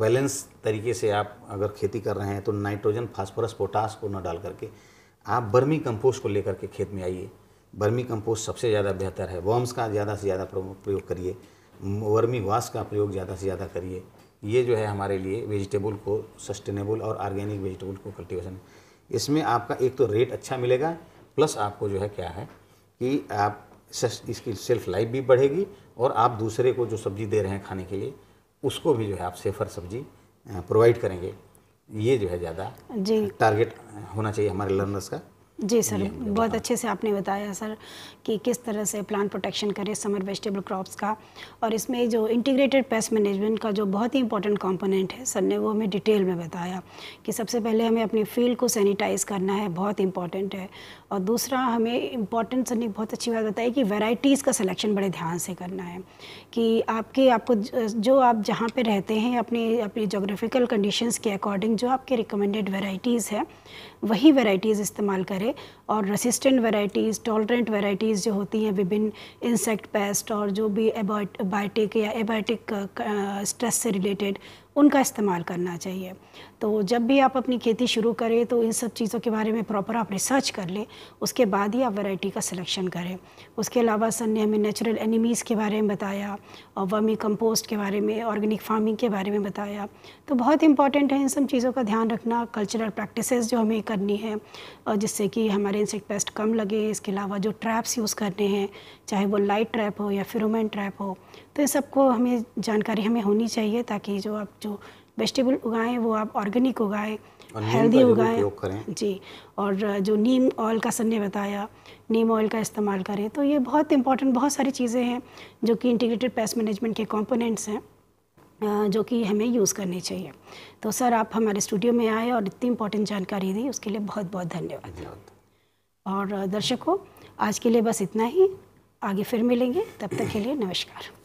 बैलेंस तरीके से आप अगर खेती कर रहे हैं तो नाइट्रोजन फास्फोरस पोटास को न डाल करके आप बर्मी कंपोस्ट को लेकर के खेत में आइए बर्मी कंपोस्ट सबसे ज़्यादा बेहतर है वर्म्स का ज़्यादा से ज़्यादा प्रयोग करिए वर्मी वास का प्रयोग ज़्यादा से ज़्यादा करिए ये जो है हमारे लिए वेजिटेबल को सस्टेनेबल और ऑर्गेनिक वेजिटेबल को कल्टीवेशन इसमें आपका एक तो रेट अच्छा मिलेगा प्लस आपको जो है क्या है कि आप इसकी सेल्फ लाइफ भी बढ़ेगी और आप दूसरे को जो सब्ज़ी दे रहे हैं खाने के लिए उसको भी जो है आप सेफर सब्ज़ी प्रोवाइड करेंगे ये जो है ज़्यादा जी टारगेट होना चाहिए हमारे लर्नर्स का जी सर बहुत अच्छे से आपने बताया सर कि किस तरह से प्लांट प्रोटेक्शन करें समर वेजिटेबल क्रॉप्स का और इसमें जो इंटीग्रेटेड पेस्ट मैनेजमेंट का जो बहुत ही इंपॉर्टेंट कंपोनेंट है सर ने वो हमें डिटेल में बताया कि सबसे पहले हमें अपनी फील्ड को सैनिटाइज़ करना है बहुत इंपॉर्टेंट है और दूसरा हमें इम्पॉर्टेंट सर ने बहुत अच्छी बात बताई कि वैरायटीज़ का सिलेक्शन बड़े ध्यान से करना है कि आपके आपको जो आप जहाँ पे रहते हैं अपने अपने जोग्राफिकल कंडीशंस के अकॉर्डिंग जो आपके रिकमेंडेड वेराइटीज़ है वही वेराइटीज़ इस्तेमाल करें और रेसिस्टेंट वेराइटीज़ टॉलरेंट वेराइटीज़ जो होती हैं विभिन्न इंसेक्ट पेस्ट और जो भी एबायोटिक या एबायोटिक स्ट्रेस uh, से रिलेटेड उनका इस्तेमाल करना चाहिए तो जब भी आप अपनी खेती शुरू करें तो इन सब चीज़ों के बारे में प्रॉपर आप रिसर्च कर लें उसके बाद ही आप वैरायटी का सिलेक्शन करें उसके अलावा सर ने हमें नेचुरल एनिमीज़ के बारे में बताया और वर्मी कंपोस्ट के बारे में ऑर्गेनिक फार्मिंग के बारे में बताया तो बहुत इंपॉर्टेंट है इन सब चीज़ों का ध्यान रखना कल्चरल प्रैक्टिस जो हमें करनी है जिससे कि हमारे इंसेक्ट पेस्ट कम लगे इसके अलावा जो ट्रैप्स यूज़ करने हैं चाहे वो लाइट ट्रैप हो या फिरोमेन ट्रैप हो तो इन सबको हमें जानकारी हमें होनी चाहिए ताकि जो आप जो वेजिटेबल उगाएं वो आप ऑर्गेनिक उगाएं हेल्दी उगाएं जी और जो नीम ऑयल का सर ने बताया नीम ऑयल का इस्तेमाल करें तो ये बहुत इंपॉर्टेंट बहुत सारी चीज़ें हैं जो कि इंटीग्रेटेड पेस्ट मैनेजमेंट के कॉम्पोनेंट्स हैं जो कि हमें यूज़ करनी चाहिए तो सर आप हमारे स्टूडियो में आए और इतनी इंपॉर्टेंट जानकारी दी उसके लिए बहुत बहुत धन्यवाद और दर्शकों आज के लिए बस इतना ही आगे फिर मिलेंगे तब तक के लिए नमस्कार